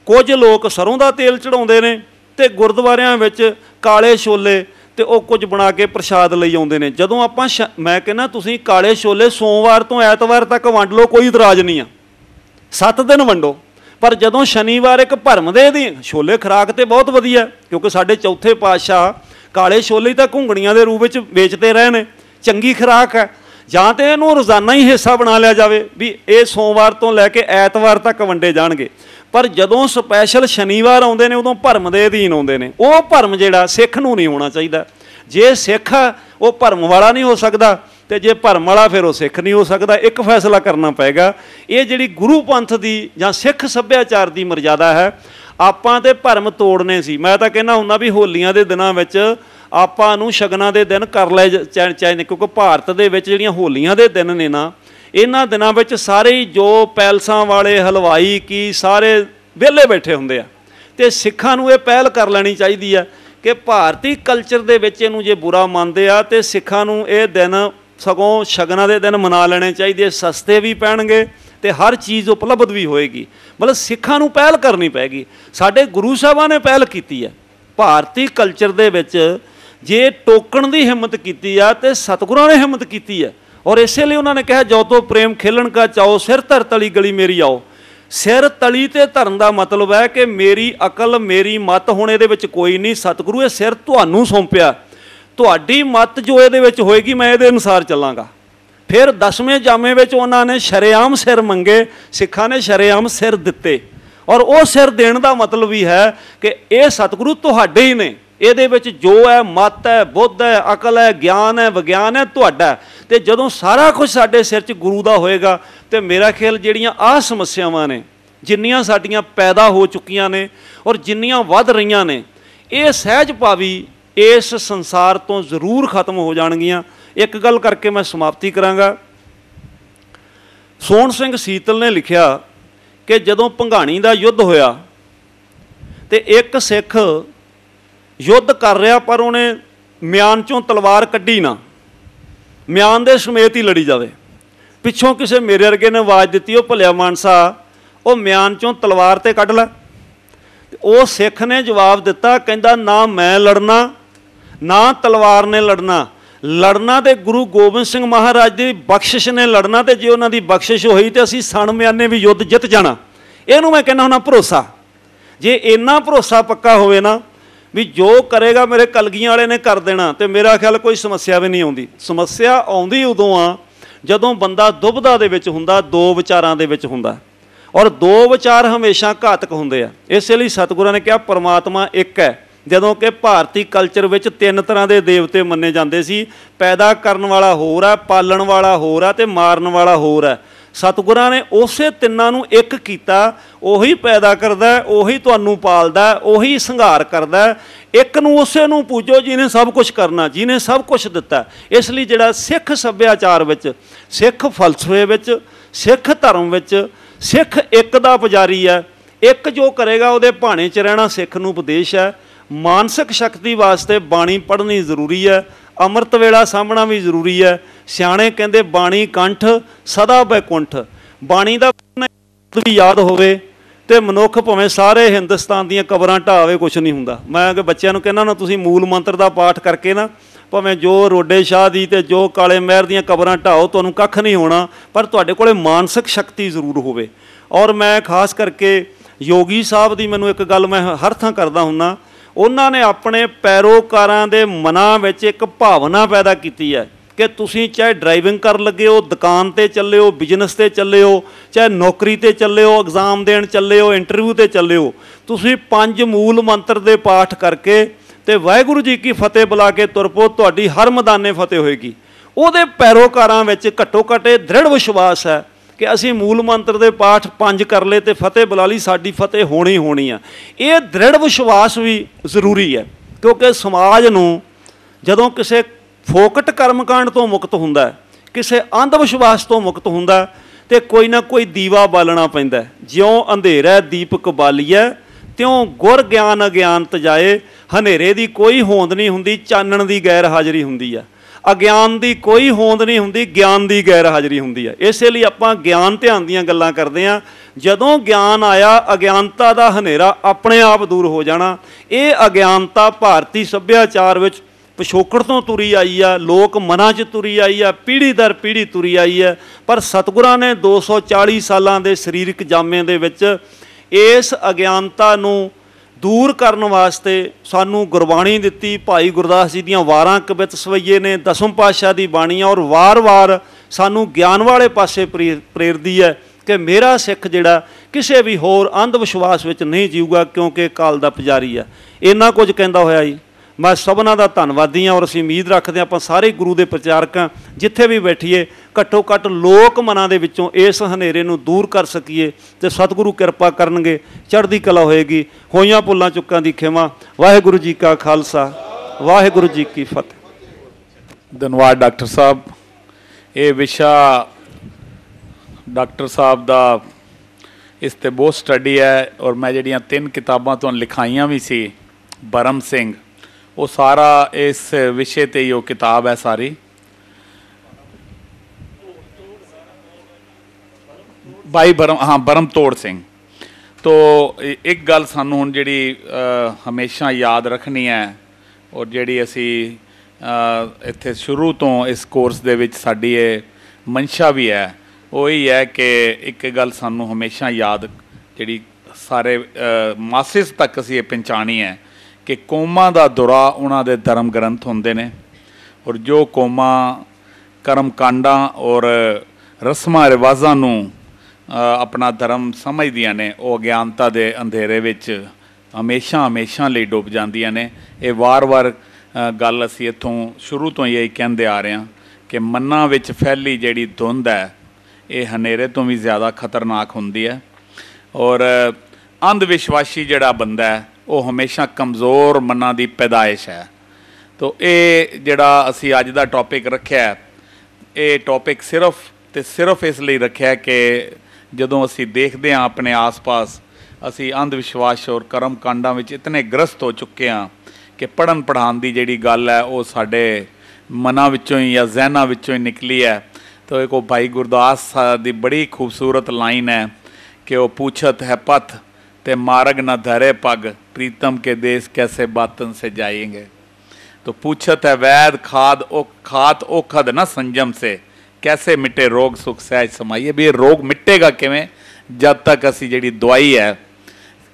ਕੁਝ ਲੋਕ ਸਰੋਂ ਦਾ ਤੇਲ ਚੜਾਉਂਦੇ ਨੇ ਤੇ ਗੁਰਦੁਆਰਿਆਂ ਵਿੱਚ ਕਾਲੇ ਛੋਲੇ ਤੇ ਉਹ ਕੁਝ ਬਣਾ ਕੇ ਪ੍ਰਸ਼ਾਦ ਲਈ ਆਉਂਦੇ ਨੇ ਜਦੋਂ ਆਪਾਂ ਮੈਂ ਕਹਿੰਦਾ ਤੁਸੀਂ ਕਾਲੇ ਛੋਲੇ ਸੋਮਵਾਰ ਤੋਂ ਐਤਵਾਰ ਤੱਕ ਵੰਡ ਲਓ ਕੋਈ ਇਤਰਾਜ਼ ਨਹੀਂ ਆ 7 ਦਿਨ ਵੰਡੋ ਪਰ ਜਦੋਂ ਸ਼ਨੀਵਾਰ ਇੱਕ ਭਰਮ ਦੇ ਦੀ ਛੋਲੇ ਖਰਾਕ ਤੇ ਬਹੁਤ ਵਧੀਆ ਕਿਉਂਕਿ ਸਾਡੇ ਚੌਥੇ ਪਾਤਸ਼ਾਹ ਕਾਲੇ ਛੋਲੇ ਤਾਂ ਘੁੰਗਣੀਆਂ ਦੇ ਰੂਪ ਵਿੱਚ ਵੇਚਦੇ ਰਹੇ ਨੇ ਚੰਗੀ ਖਰਾਕ ਹੈ ਜਾਂ ਤੇ ਇਹਨੂੰ ਰੋਜ਼ਾਨਾ ਹੀ ਹਿੱਸਾ ਬਣਾ ਲਿਆ ਜਾਵੇ ਵੀ ਇਹ ਸੋਮਵਾਰ ਤੋਂ ਲੈ ਕੇ ਐਤਵਾਰ ਤੱਕ ਵੰਡੇ ਜਾਣਗੇ ਪਰ ਜਦੋਂ ਸਪੈਸ਼ਲ ਸ਼ਨੀਵਾਰ ਆਉਂਦੇ ਨੇ ਉਦੋਂ ਭਰਮ ਦੇ ਅਧੀਨ ਆਉਂਦੇ ਨੇ ਉਹ ਭਰਮ ਜਿਹੜਾ ਸਿੱਖ ਨੂੰ ਨਹੀਂ ਹੋਣਾ ਚਾਹੀਦਾ ਜੇ ਸਿੱਖ ਉਹ ਭਰਮ ਵਾਲਾ ਨਹੀਂ ਹੋ ਸਕਦਾ ਤੇ ਜੇ ਭਰਮ ਵਾਲਾ ਫਿਰ ਉਹ ਸਿੱਖ ਨਹੀਂ ਹੋ ਸਕਦਾ ਇੱਕ ਫੈਸਲਾ ਕਰਨਾ ਪਏਗਾ ਇਹ ਜਿਹੜੀ ਗੁਰੂ ਪੰਥ ਦੀ ਜਾਂ ਸਿੱਖ ਸੱਭਿਆਚਾਰ ਦੀ ਮਰਜ਼ਾਦਾ ਹੈ ਆਪਾਂ ਤੇ ਭਰਮ ਤੋੜਨੇ ਸੀ ਮੈਂ ਤਾਂ ਕਹਿੰਦਾ ਹੁੰਦਾ ਵੀ ਹੋਲੀਆਂ ਦੇ ਦਿਨਾਂ ਵਿੱਚ ਆਪਾਂ ਨੂੰ ਸ਼ਗਨਾਂ ਦੇ ਦਿਨ ਕਰ ਲੈ ਚਾਹੀਦੇ ਕਿਉਂਕਿ ਭਾਰਤ ਦੇ ਵਿੱਚ ਜਿਹੜੀਆਂ ਹੋਲੀਆਂ ਦੇ ਦਿਨ ਨੇ ਨਾ ਇਹਨਾਂ ਦਿਨਾਂ ਵਿੱਚ ਸਾਰੇ ਜੋ ਪੈਲਸਾਂ ਵਾਲੇ ਹਲਵਾਈ ਕੀ ਸਾਰੇ ਵਿਹਲੇ ਬੈਠੇ ਹੁੰਦੇ ਆ ਤੇ ਸਿੱਖਾਂ ਨੂੰ ਇਹ ਪਹਿਲ ਕਰ ਲੈਣੀ ਚਾਹੀਦੀ ਆ ਕਿ ਭਾਰਤੀ ਕਲਚਰ ਦੇ ਵਿੱਚ ਇਹਨੂੰ ਜੇ ਬੁਰਾ ਮੰਨਦੇ ਆ ਤੇ ਸਿੱਖਾਂ ਨੂੰ ਇਹ ਦਿਨ ਸਗੋਂ ਸ਼ਗਨਾਂ ਦੇ ਦਿਨ ਮਨਾ ਲੈਣੇ ਚਾਹੀਦੇ ਸਸਤੇ ਵੀ ਪੈਣਗੇ ਤੇ ਹਰ ਚੀਜ਼ ਉਪਲਬਧ ਵੀ ਹੋਏਗੀ ਮਤਲਬ ਸਿੱਖਾਂ ਨੂੰ ਪਹਿਲ ਕਰਨੀ ਪੈਗੀ ਸਾਡੇ ਗੁਰੂ ਸਾਹਿਬਾਂ ਨੇ ਪਹਿਲ ਕੀਤੀ ਹੈ ਭਾਰਤੀ ਕਲਚਰ ਦੇ ਵਿੱਚ ਜੇ ਟੋਕਣ ਦੀ ਹਿੰਮਤ ਕੀਤੀ ਆ ਤੇ ਸਤਿਗੁਰਾਂ ਨੇ ਹਿੰਮਤ ਕੀਤੀ ਆ ਔਰ ਇਸੇ ਲਈ ਉਹਨਾਂ ਨੇ ਕਿਹਾ ਜੋ ਤੋ ਪ੍ਰੇਮ ਖੇਲਣ ਕਾ ਚਾਓ ਸਿਰ ਧਰ ਤਲੀ ਗਲੀ ਮੇਰੀ ਆਓ ਸਿਰ ਤਲੀ ਤੇ ਧਰਨ ਦਾ ਮਤਲਬ ਹੈ ਕਿ ਮੇਰੀ ਅਕਲ ਮੇਰੀ ਮਤ ਹੁਣ ਇਹਦੇ ਵਿੱਚ ਕੋਈ ਨਹੀਂ ਸਤਿਗੁਰੂ ਇਹ ਸਿਰ ਤੁਹਾਨੂੰ ਸੌਂਪਿਆ ਤੁਹਾਡੀ ਮਤ ਜੋ ਇਹਦੇ ਵਿੱਚ ਹੋਏਗੀ ਮੈਂ ਇਹਦੇ ਅਨੁਸਾਰ ਚੱਲਾਂਗਾ ਫਿਰ 10ਵੇਂ ਜਾਮੇ ਵਿੱਚ ਉਹਨਾਂ ਨੇ ਸ਼ਰਿਆਮ ਸਿਰ ਮੰਗੇ ਸਿੱਖਾਂ ਨੇ ਸ਼ਰਿਆਮ ਸਿਰ ਦਿੱਤੇ ਔਰ ਉਹ ਸਿਰ ਦੇਣ ਦਾ ਮਤਲਬ ਵੀ ਹੈ ਕਿ ਇਹ ਸਤਿਗੁਰੂ ਤੁਹਾਡੇ ਹੀ ਨੇ ਇਹਦੇ ਵਿੱਚ ਜੋ ਹੈ ਮਤ ਹੈ ਬੁੱਧ ਹੈ ਅਕਲ ਹੈ ਗਿਆਨ ਹੈ ਵਿਗਿਆਨ ਹੈ ਤੁਹਾਡਾ ਤੇ ਜਦੋਂ ਸਾਰਾ ਕੁਝ ਸਾਡੇ ਸਿਰ 'ਚ ਗੁਰੂ ਦਾ ਹੋਏਗਾ ਤੇ ਮੇਰਾ ਖਿਆਲ ਜਿਹੜੀਆਂ ਆ ਸਮੱਸਿਆਵਾਂ ਨੇ ਜਿੰਨੀਆਂ ਸਾਡੀਆਂ ਪੈਦਾ ਹੋ ਚੁੱਕੀਆਂ ਨੇ ਔਰ ਜਿੰਨੀਆਂ ਵੱਧ ਰਹੀਆਂ ਨੇ ਇਹ ਸਹਿਜ ਭਾਵੀ ਇਸ ਸੰਸਾਰ ਤੋਂ ਜ਼ਰੂਰ ਖਤਮ ਹੋ ਜਾਣਗੀਆਂ ਇੱਕ ਗੱਲ ਕਰਕੇ ਮੈਂ ਸਮਾਪਤੀ ਕਰਾਂਗਾ ਸੋਹਣ ਸਿੰਘ ਸੀਤਲ ਨੇ ਲਿਖਿਆ ਕਿ ਜਦੋਂ ਭੰਗਾਣੀ ਦਾ ਯੁੱਧ ਹੋਇਆ ਤੇ ਇੱਕ ਸਿੱਖ ਯੁੱਧ ਕਰ ਰਿਹਾ ਪਰ ਉਹਨੇ ਮਿਆਨ ਚੋਂ ਤਲਵਾਰ ਕੱਢੀ ਨਾ ਮਿਆਨ ਦੇ ਸਮੇਤ ਹੀ ਲੜੀ ਜਾਵੇ ਪਿੱਛੋਂ ਕਿਸੇ ਮੇਰੇ ਵਰਗੇ ਨੇ ਆਵਾਜ਼ ਦਿੱਤੀ ਉਹ ਭਲਿਆ ਮਾਨਸਾ ਉਹ ਮਿਆਨ ਚੋਂ ਤਲਵਾਰ ਤੇ ਕੱਢ ਲੈ ਉਹ ਸਿੱਖ ਨੇ ਜਵਾਬ ਦਿੱਤਾ ਕਹਿੰਦਾ ਨਾ ਮੈਂ ਲੜਨਾ ਨਾ ਤਲਵਾਰ ਨੇ ਲੜਨਾ ਲੜਨਾ ਤੇ ਗੁਰੂ ਗੋਬਿੰਦ ਸਿੰਘ ਮਹਾਰਾਜ ਦੀ ਬਖਸ਼ਿਸ਼ ਨੇ ਲੜਨਾ ਤੇ ਜੇ ਉਹਨਾਂ ਦੀ ਬਖਸ਼ਿਸ਼ ਹੋਈ ਤੇ ਅਸੀਂ ਸਣਮਿਆਨੇ ਵੀ ਯੁੱਧ ਜਿੱਤ ਜਾਣਾ ਇਹਨੂੰ ਮੈਂ ਕਹਿੰਦਾ ਹੁਣਾ ਭਰੋਸਾ ਜੇ ਇੰਨਾ ਭਰੋਸਾ ਪੱਕਾ ਹੋਵੇ ਨਾ ਵੀ ਜੋ ਕਰੇਗਾ ਮੇਰੇ ਕਲਗੀਆਂ ਵਾਲੇ ਨੇ ਕਰ ਦੇਣਾ ਤੇ ਮੇਰਾ ਖਿਆਲ ਕੋਈ ਸਮੱਸਿਆ ਵੀ ਨਹੀਂ ਆਉਂਦੀ ਸਮੱਸਿਆ ਆਉਂਦੀ ਉਦੋਂ ਆ ਜਦੋਂ ਬੰਦਾ ਦੁਬਧਾ ਦੇ ਵਿੱਚ ਹੁੰਦਾ ਦੋ ਵਿਚਾਰਾਂ ਦੇ ਵਿੱਚ ਹੁੰਦਾ ਔਰ ਦੋ ਵਿਚਾਰ ਹਮੇਸ਼ਾ ਘਾਤਕ ਹੁੰਦੇ ਆ ਇਸੇ ਲਈ ਸਤਿਗੁਰਾਂ ਨੇ ਕਿਹਾ ਪਰਮਾਤਮਾ ਇੱਕ ਹੈ ਜਦੋਂ ਕਿ ਭਾਰਤੀ ਕਲਚਰ ਵਿੱਚ ਤਿੰਨ ਤਰ੍ਹਾਂ ਦੇ ਦੇਵਤੇ ਮੰਨੇ ਜਾਂਦੇ ਸੀ ਪੈਦਾ ਕਰਨ ਵਾਲਾ ਹੋਰ ਆ ਪਾਲਣ ਵਾਲਾ ਹੋਰ ਆ ਤੇ ਮਾਰਨ ਵਾਲਾ ਹੋਰ ਆ ਸਤਿਗੁਰਾਂ ਨੇ ਉਸੇ ਤਿੰਨਾਂ ਨੂੰ ਇੱਕ ਕੀਤਾ ਉਹੀ ਪੈਦਾ ਕਰਦਾ ਉਹੀ ਤੁਹਾਨੂੰ ਪਾਲਦਾ ਉਹੀ ਸੰਘਾਰ ਕਰਦਾ ਇੱਕ ਨੂੰ ਉਸੇ ਨੂੰ ਪੂਜੋ ਜਿਹਨੇ ਸਭ ਕੁਝ ਕਰਨਾ ਜਿਹਨੇ ਸਭ ਕੁਝ ਦਿੱਤਾ ਇਸ ਲਈ ਜਿਹੜਾ ਸਿੱਖ ਸੱਭਿਆਚਾਰ ਵਿੱਚ ਸਿੱਖ ਫਲਸਫੇ ਵਿੱਚ ਸਿੱਖ ਧਰਮ ਵਿੱਚ ਸਿੱਖ ਇੱਕ ਦਾ ਪੁਜਾਰੀ ਹੈ ਇੱਕ ਜੋ ਕਰੇਗਾ ਉਹਦੇ ਭਾਣੇ 'ਚ ਰਹਿਣਾ ਸਿੱਖ ਨੂੰ ਉਪਦੇਸ਼ ਹੈ ਮਾਨਸਿਕ ਸ਼ਕਤੀ ਵਾਸਤੇ ਬਾਣੀ ਪੜ੍ਹਨੀ ਜ਼ਰੂਰੀ ਹੈ ਅੰਮ੍ਰਿਤ ਵੇਲਾ ਸਾਹਮਣਾ ਵੀ ਜ਼ਰੂਰੀ ਹੈ ਸਿਆਣੇ ਕਹਿੰਦੇ ਬਾਣੀ ਕੰਠ ਸਦਾ ਬੈਕੁੰਠ ਬਾਣੀ ਦਾ ਵੀ ਯਾਦ ਹੋਵੇ ਤੇ ਮਨੁੱਖ ਭਵੇਂ ਸਾਰੇ ਹਿੰਦੁਸਤਾਨ ਦੀਆਂ ਕਬਰਾਂ ਢਾਵੇ ਕੁਝ ਨਹੀਂ ਹੁੰਦਾ ਮੈਂ ਕਿ ਬੱਚਿਆਂ ਨੂੰ ਕਹਿੰਦਾ ਨਾ ਤੁਸੀਂ ਮੂਲ ਮੰਤਰ ਦਾ ਪਾਠ ਕਰਕੇ ਨਾ ਭਾਵੇਂ ਜੋ ਰੋਡੇ ਸ਼ਾਹ ਦੀ ਤੇ ਜੋ ਕਾਲੇ ਮਹਿਰ ਦੀਆਂ ਕਬਰਾਂ ਢਾਓ ਤੁਹਾਨੂੰ ਕੱਖ ਨਹੀਂ ਹੋਣਾ ਪਰ ਤੁਹਾਡੇ ਕੋਲੇ ਮਾਨਸਿਕ ਸ਼ਕਤੀ ਜ਼ਰੂਰ ਹੋਵੇ ਔਰ ਮੈਂ ਖਾਸ ਕਰਕੇ ਯੋਗੀ ਸਾਹਿਬ ਦੀ ਮੈਨੂੰ ਇੱਕ ਗੱਲ ਮੈਂ ਹਰ ਥਾਂ ਕਰਦਾ ਹੁੰਨਾ ਉਹਨਾਂ ਨੇ ਆਪਣੇ ਪੈਰੋਕਾਰਾਂ ਦੇ ਮਨਾਂ ਵਿੱਚ ਇੱਕ ਭਾਵਨਾ ਪੈਦਾ ਕੀਤੀ ਹੈ ਕਿ ਤੁਸੀਂ ਚਾਹੇ ਡਰਾਈਵਿੰਗ ਕਰਨ ਲੱਗੇ ਹੋ ਦੁਕਾਨ ਤੇ ਚੱਲੇ ਹੋ ਬਿਜ਼ਨਸ ਤੇ ਚੱਲੇ ਹੋ ਚਾਹੇ ਨੌਕਰੀ ਤੇ ਚੱਲੇ ਹੋ ਐਗਜ਼ਾਮ ਦੇਣ ਚੱਲੇ ਹੋ ਇੰਟਰਵਿਊ ਤੇ ਚੱਲੇ ਹੋ ਤੁਸੀਂ ਪੰਜ ਮੂਲ ਮੰਤਰ ਦੇ ਪਾਠ ਕਰਕੇ ਤੇ ਵਾਹਿਗੁਰੂ ਜੀ ਕੀ ਫਤਿਹ ਬੁਲਾ ਕੇ ਤੁਰਪੋ ਤੁਹਾਡੀ ਹਰ ਮੈਦਾਨੇ ਫਤਿਹ ਹੋਏਗੀ ਉਹਦੇ ਪੈਰੋਕਾਰਾਂ ਵਿੱਚ ਘੱਟੋ ਘਟੇ ਦ੍ਰਿੜ ਵਿਸ਼ਵਾਸ ਹੈ ਕਿ ਅਸੀਂ ਮੂਲ ਮੰਤਰ ਦੇ ਪਾਠ ਪੰਜ ਕਰ ਲਏ ਤੇ ਫਤਿਹ ਬੁਲਾ ਲਈ ਸਾਡੀ ਫਤਿਹ ਹੋਣੀ ਹੋਣੀ ਆ ਇਹ ਦ੍ਰਿੜ ਵਿਸ਼ਵਾਸ ਵੀ ਜ਼ਰੂਰੀ ਹੈ ਕਿਉਂਕਿ ਸਮਾਜ ਨੂੰ ਜਦੋਂ ਕਿਸੇ ਫੋਕਟ ਕਰਮਕਾਂਡ ਤੋਂ ਮੁਕਤ ਹੁੰਦਾ ਕਿਸੇ ਅੰਧ ਵਿਸ਼ਵਾਸ ਤੋਂ ਮੁਕਤ ਹੁੰਦਾ ਤੇ ਕੋਈ ਨਾ ਕੋਈ ਦੀਵਾ ਬਾਲਣਾ ਪੈਂਦਾ ਜਿਉਂ ਅੰਧੇਰਾ ਦੀਪਕ ਬਾਲੀਐ ਤਿਉਂ ਗੁਰ ਗਿਆਨ ਅਗਿਆਨਤ ਜਾਏ ਹਨੇਰੇ ਦੀ ਕੋਈ ਹੋਂਦ ਨਹੀਂ ਹੁੰਦੀ ਚਾਨਣ ਦੀ ਗੈਰ ਹਾਜ਼ਰੀ ਹੁੰਦੀ ਆ ਅਗਿਆਨ ਦੀ ਕੋਈ ਹੋਂਦ ਨਹੀਂ ਹੁੰਦੀ ਗਿਆਨ ਦੀ ਗੈਰ ਹਾਜ਼ਰੀ ਹੁੰਦੀ ਹੈ ਇਸੇ ਲਈ ਆਪਾਂ ਗਿਆਨ ਧਿਆਨ ਦੀਆਂ ਗੱਲਾਂ ਕਰਦੇ ਆਂ ਜਦੋਂ ਗਿਆਨ ਆਇਆ ਅਗਿਆਨਤਾ ਦਾ ਹਨੇਰਾ ਆਪਣੇ ਆਪ ਦੂਰ ਹੋ ਜਾਣਾ ਇਹ ਅਗਿਆਨਤਾ ਭਾਰਤੀ ਸੱਭਿਆਚਾਰ ਵਿੱਚ ਪਿਛੋਕੜ ਤੋਂ ਤੁਰੀ ਆਈ ਆ ਲੋਕ ਮਨਾਂ 'ਚ ਤੁਰੀ ਆਈ ਆ ਪੀੜੀ ਦਰ ਪੀੜੀ ਤੁਰੀ ਆਈ ਆ ਪਰ ਸਤਿਗੁਰਾਂ ਨੇ 240 ਸਾਲਾਂ ਦੇ ਸਰੀਰਕ ਜਾਮੇ ਦੇ ਵਿੱਚ ਇਸ ਅਗਿਆਨਤਾ ਨੂੰ ਦੂਰ ਕਰਨ ਵਾਸਤੇ ਸਾਨੂੰ ਗੁਰਬਾਣੀ ਦਿੱਤੀ ਭਾਈ ਗੁਰਦਾਸ ਜੀ ਦੀਆਂ ਵਾਰਾਂ ਕਵਿਤ ਸਵਈਏ ਨੇ ਦਸਮ ਪਾਤਸ਼ਾਹ ਦੀ ਬਾਣੀ ਔਰ ਵਾਰ-ਵਾਰ ਸਾਨੂੰ ਗਿਆਨ ਵਾਲੇ ਪਾਸੇ ਪ੍ਰੇਰਦੀ ਹੈ ਕਿ ਮੇਰਾ ਸਿੱਖ ਜਿਹੜਾ ਕਿਸੇ ਵੀ ਹੋਰ ਅੰਧ ਵਿਸ਼ਵਾਸ ਵਿੱਚ ਨਹੀਂ ਜੀਊਗਾ ਕਿਉਂਕਿ ਕਾਲ ਦਾ ਪੁਜਾਰੀ ਹੈ ਇੰਨਾ ਕੁਝ ਕਹਿੰਦਾ ਹੋਇਆ ਜੀ ਮੈਂ ਸਭਨਾ ਦਾ ਧੰਨਵਾਦੀ ਹਾਂ ਔਰ ਅਸੀਂ ਉਮੀਦ ਰੱਖਦੇ ਹਾਂ ਆਪਾਂ ਸਾਰੇ ਗੁਰੂ ਦੇ ਪ੍ਰਚਾਰਕਾਂ ਜਿੱਥੇ ਵੀ ਬੈਠੀਏ ਘੱਟੋ ਘੱਟ ਲੋਕ ਮਨਾਂ ਦੇ ਵਿੱਚੋਂ ਇਸ ਹਨੇਰੇ ਨੂੰ ਦੂਰ ਕਰ ਸਕੀਏ ਤੇ ਸਤਿਗੁਰੂ ਕਿਰਪਾ ਕਰਨਗੇ ਚੜ੍ਹਦੀ ਕਲਾ ਹੋਏਗੀ ਹੋਈਆਂ ਪੁੱਲਾਂ ਚੁੱਕਾਂ ਦੀ ਖਿਮਾ ਵਾਹਿਗੁਰੂ ਜੀ ਕਾ ਖਾਲਸਾ ਵਾਹਿਗੁਰੂ ਜੀ ਕੀ ਫਤਿਹ ਧੰਨਵਾਦ ਡਾਕਟਰ ਸਾਹਿਬ ਇਹ ਵਿਸ਼ਾ ਡਾਕਟਰ ਸਾਹਿਬ ਦਾ ਇਸ ਤੇ ਬਹੁਤ ਸਟੱਡੀ ਹੈ ਔਰ ਮੈਂ ਜਿਹੜੀਆਂ ਤਿੰਨ ਕਿਤਾਬਾਂ ਤੁਹਾਨੂੰ ਲਿਖਾਈਆਂ ਵੀ ਸੀ ਬਰਮ ਸਿੰਘ ਉਹ ਸਾਰਾ ਇਸ ਵਿਸ਼ੇ ਤੇ ਹੀ ਉਹ ਕਿਤਾਬ ਹੈ ਸਾਰੀ ਬਾਈ ਬਰਮ ਹਾਂ ਬਰਮ ਤੋੜ ਸਿੰਘ ਤੋਂ ਇੱਕ ਗੱਲ ਸਾਨੂੰ ਹੁਣ ਜਿਹੜੀ ਹਮੇਸ਼ਾ ਯਾਦ ਰੱਖਣੀ ਹੈ ਔਰ ਜਿਹੜੀ ਅਸੀਂ ਇੱਥੇ ਸ਼ੁਰੂ ਤੋਂ ਇਸ ਕੋਰਸ ਦੇ ਵਿੱਚ ਸਾਡੀ ਇਹ ਮਨਸ਼ਾ ਵੀ ਹੈ ਉਹ ਹੀ ਹੈ ਕਿ ਇੱਕ ਗੱਲ ਸਾਨੂੰ ਹਮੇਸ਼ਾ ਯਾਦ ਜਿਹੜੀ ਸਾਰੇ ਮਾਸਿਸ ਤੱਕ ਅਸੀਂ ਇਹ ਪਹਚਾਣੀ ਹੈ ਕਿ ਕੋਮਾ ਦਾ ਦੁਰਾ ਉਹਨਾਂ ਦੇ ਧਰਮ ਗ੍ਰੰਥ ਹੁੰਦੇ ਨੇ ਔਰ ਜੋ ਕੋਮਾ ਕਰਮ ਕਾਂਡਾਂ ਔਰ ਰਸਮਾਂ ਰਿਵਾਜ਼ਾਂ ਨੂੰ ਆਪਣਾ ਧਰਮ ਸਮਝਦੀਆਂ ਨੇ ਉਹ ਅਗਿਆਨਤਾ ਦੇ ਅੰਧੇਰੇ ਵਿੱਚ ਹਮੇਸ਼ਾ ਹਮੇਸ਼ਾ ਲਈ ਡੁੱਬ ਜਾਂਦੀਆਂ ਨੇ ਇਹ ਵਾਰ-ਵਾਰ ਗੱਲ ਅਸੀਂ ਇੱਥੋਂ ਸ਼ੁਰੂ ਤੋਂ ਹੀ ਇਹ ਕਹਿੰਦੇ ਆ ਰਹੇ ਹਾਂ ਕਿ ਮਨਾਂ ਵਿੱਚ ਫੈਲੀ ਜਿਹੜੀ ਧੁੰਦ ਹੈ ਇਹ ਹਨੇਰੇ ਤੋਂ ਵੀ ਜ਼ਿਆਦਾ ਖਤਰਨਾਕ ਹੁੰਦੀ ਹੈ ਔਰ ਅੰਧ ਵਿਸ਼ਵਾਸੀ ਜਿਹੜਾ ਬੰਦਾ ਹੈ ਉਹ ਹਮੇਸ਼ਾ ਕਮਜ਼ੋਰ ਮਨਾਂ ਦੀ ਪੈਦਾਇਸ਼ ਹੈ ਤੋ ਇਹ ਜਿਹੜਾ ਅਸੀਂ ਅੱਜ ਦਾ ਟੌਪਿਕ ਰੱਖਿਆ ਹੈ ਇਹ ਟੌਪਿਕ ਸਿਰਫ ਤੇ ਸਿਰਫ ਇਸ ਲਈ ਰੱਖਿਆ ਕਿ ਜਦੋਂ ਅਸੀਂ ਦੇਖਦੇ ਹਾਂ ਆਪਣੇ ਆਸ-ਪਾਸ ਅਸੀਂ ਅੰਧ ਵਿਸ਼ਵਾਸ ਔਰ ਕਰਮ ਕਾਂਡਾਂ ਵਿੱਚ ਇਤਨੇ ਗ੍ਰਸਤ ਹੋ ਚੁੱਕੇ ਹਾਂ ਕਿ ਪੜਨ ਪੜਾਣ ਦੀ ਜਿਹੜੀ ਗੱਲ ਹੈ ਉਹ ਸਾਡੇ ਮਨਾਂ ਵਿੱਚੋਂ ਹੀ ਜਾਂ ਜ਼ਹਿਨਾਂ ਵਿੱਚੋਂ ਹੀ ਨਿਕਲੀ ਹੈ ਤਾਂ ਇਹ ਕੋ ਭਾਈ ਗੁਰਦਾਸ ਦੀ ਬੜੀ ਖੂਬਸੂਰਤ ਲਾਈਨ ਹੈ ਕਿ ਉਹ ਪੁੱਛਤ ਹੈ ਪਥ ਤੇ ਮਾਰਗ ਨਾ ਧਰੇ ਪਗ ਪ੍ਰੀਤਮ ਕੇ ਦੇਸ਼ ਕੈਸੇ ਬਾਤਨ ਸੇ ਤੋ ਪੁੱਛਤ ਹੈ ਵੈਦ ਖਾਦ ਉਹ ਖਾਤ ਉਹ ਖਦ ਨਾ ਸੰਜਮ ਸੇ ਕੈਸੇ ਮਿਟੇ ਰੋਗ ਸੁਖ ਸਹਿਜ ਸਮਾਈਏ ਵੀ ਇਹ ਰੋਗ ਮਿਟੇਗਾ ਕਿਵੇਂ ਜਦ ਤੱਕ ਅਸੀਂ ਜਿਹੜੀ ਦਵਾਈ ਹੈ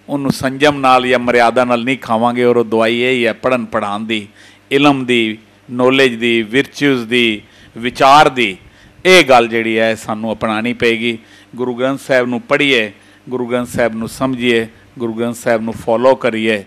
ਉਹਨੂੰ ਸੰਜਮ ਨਾਲ ਜਾਂ ਮਰਿਆਦਾ ਨਾਲ ਨਹੀਂ ਖਾਵਾਂਗੇ ਔਰ ਉਹ ਦਵਾਈ ਇਹ ਹੀ ਹੈ ਪੜਨ ਪੜਾਉਣ ਦੀ ਇਲਮ ਦੀ ਨੋਲੇਜ ਦੀ ਵਿਰਚੂਜ਼ ਦੀ ਵਿਚਾਰ ਦੀ ਇਹ ਗੱਲ ਜਿਹੜੀ ਹੈ ਸਾਨੂੰ ਅਪਣਾਣੀ ਪਏਗੀ ਗੁਰੂ ਗ੍ਰੰਥ ਸਾਹਿਬ ਨੂੰ ਪੜ੍ਹੀਏ ਗੁਰੂ ਗ੍ਰੰਥ ਸਾਹਿਬ ਨੂੰ ਸਮਝੀਏ ਗੁਰੂ ਗ੍ਰੰਥ ਸਾਹਿਬ ਨੂੰ ਫੋਲੋ ਕਰੀਏ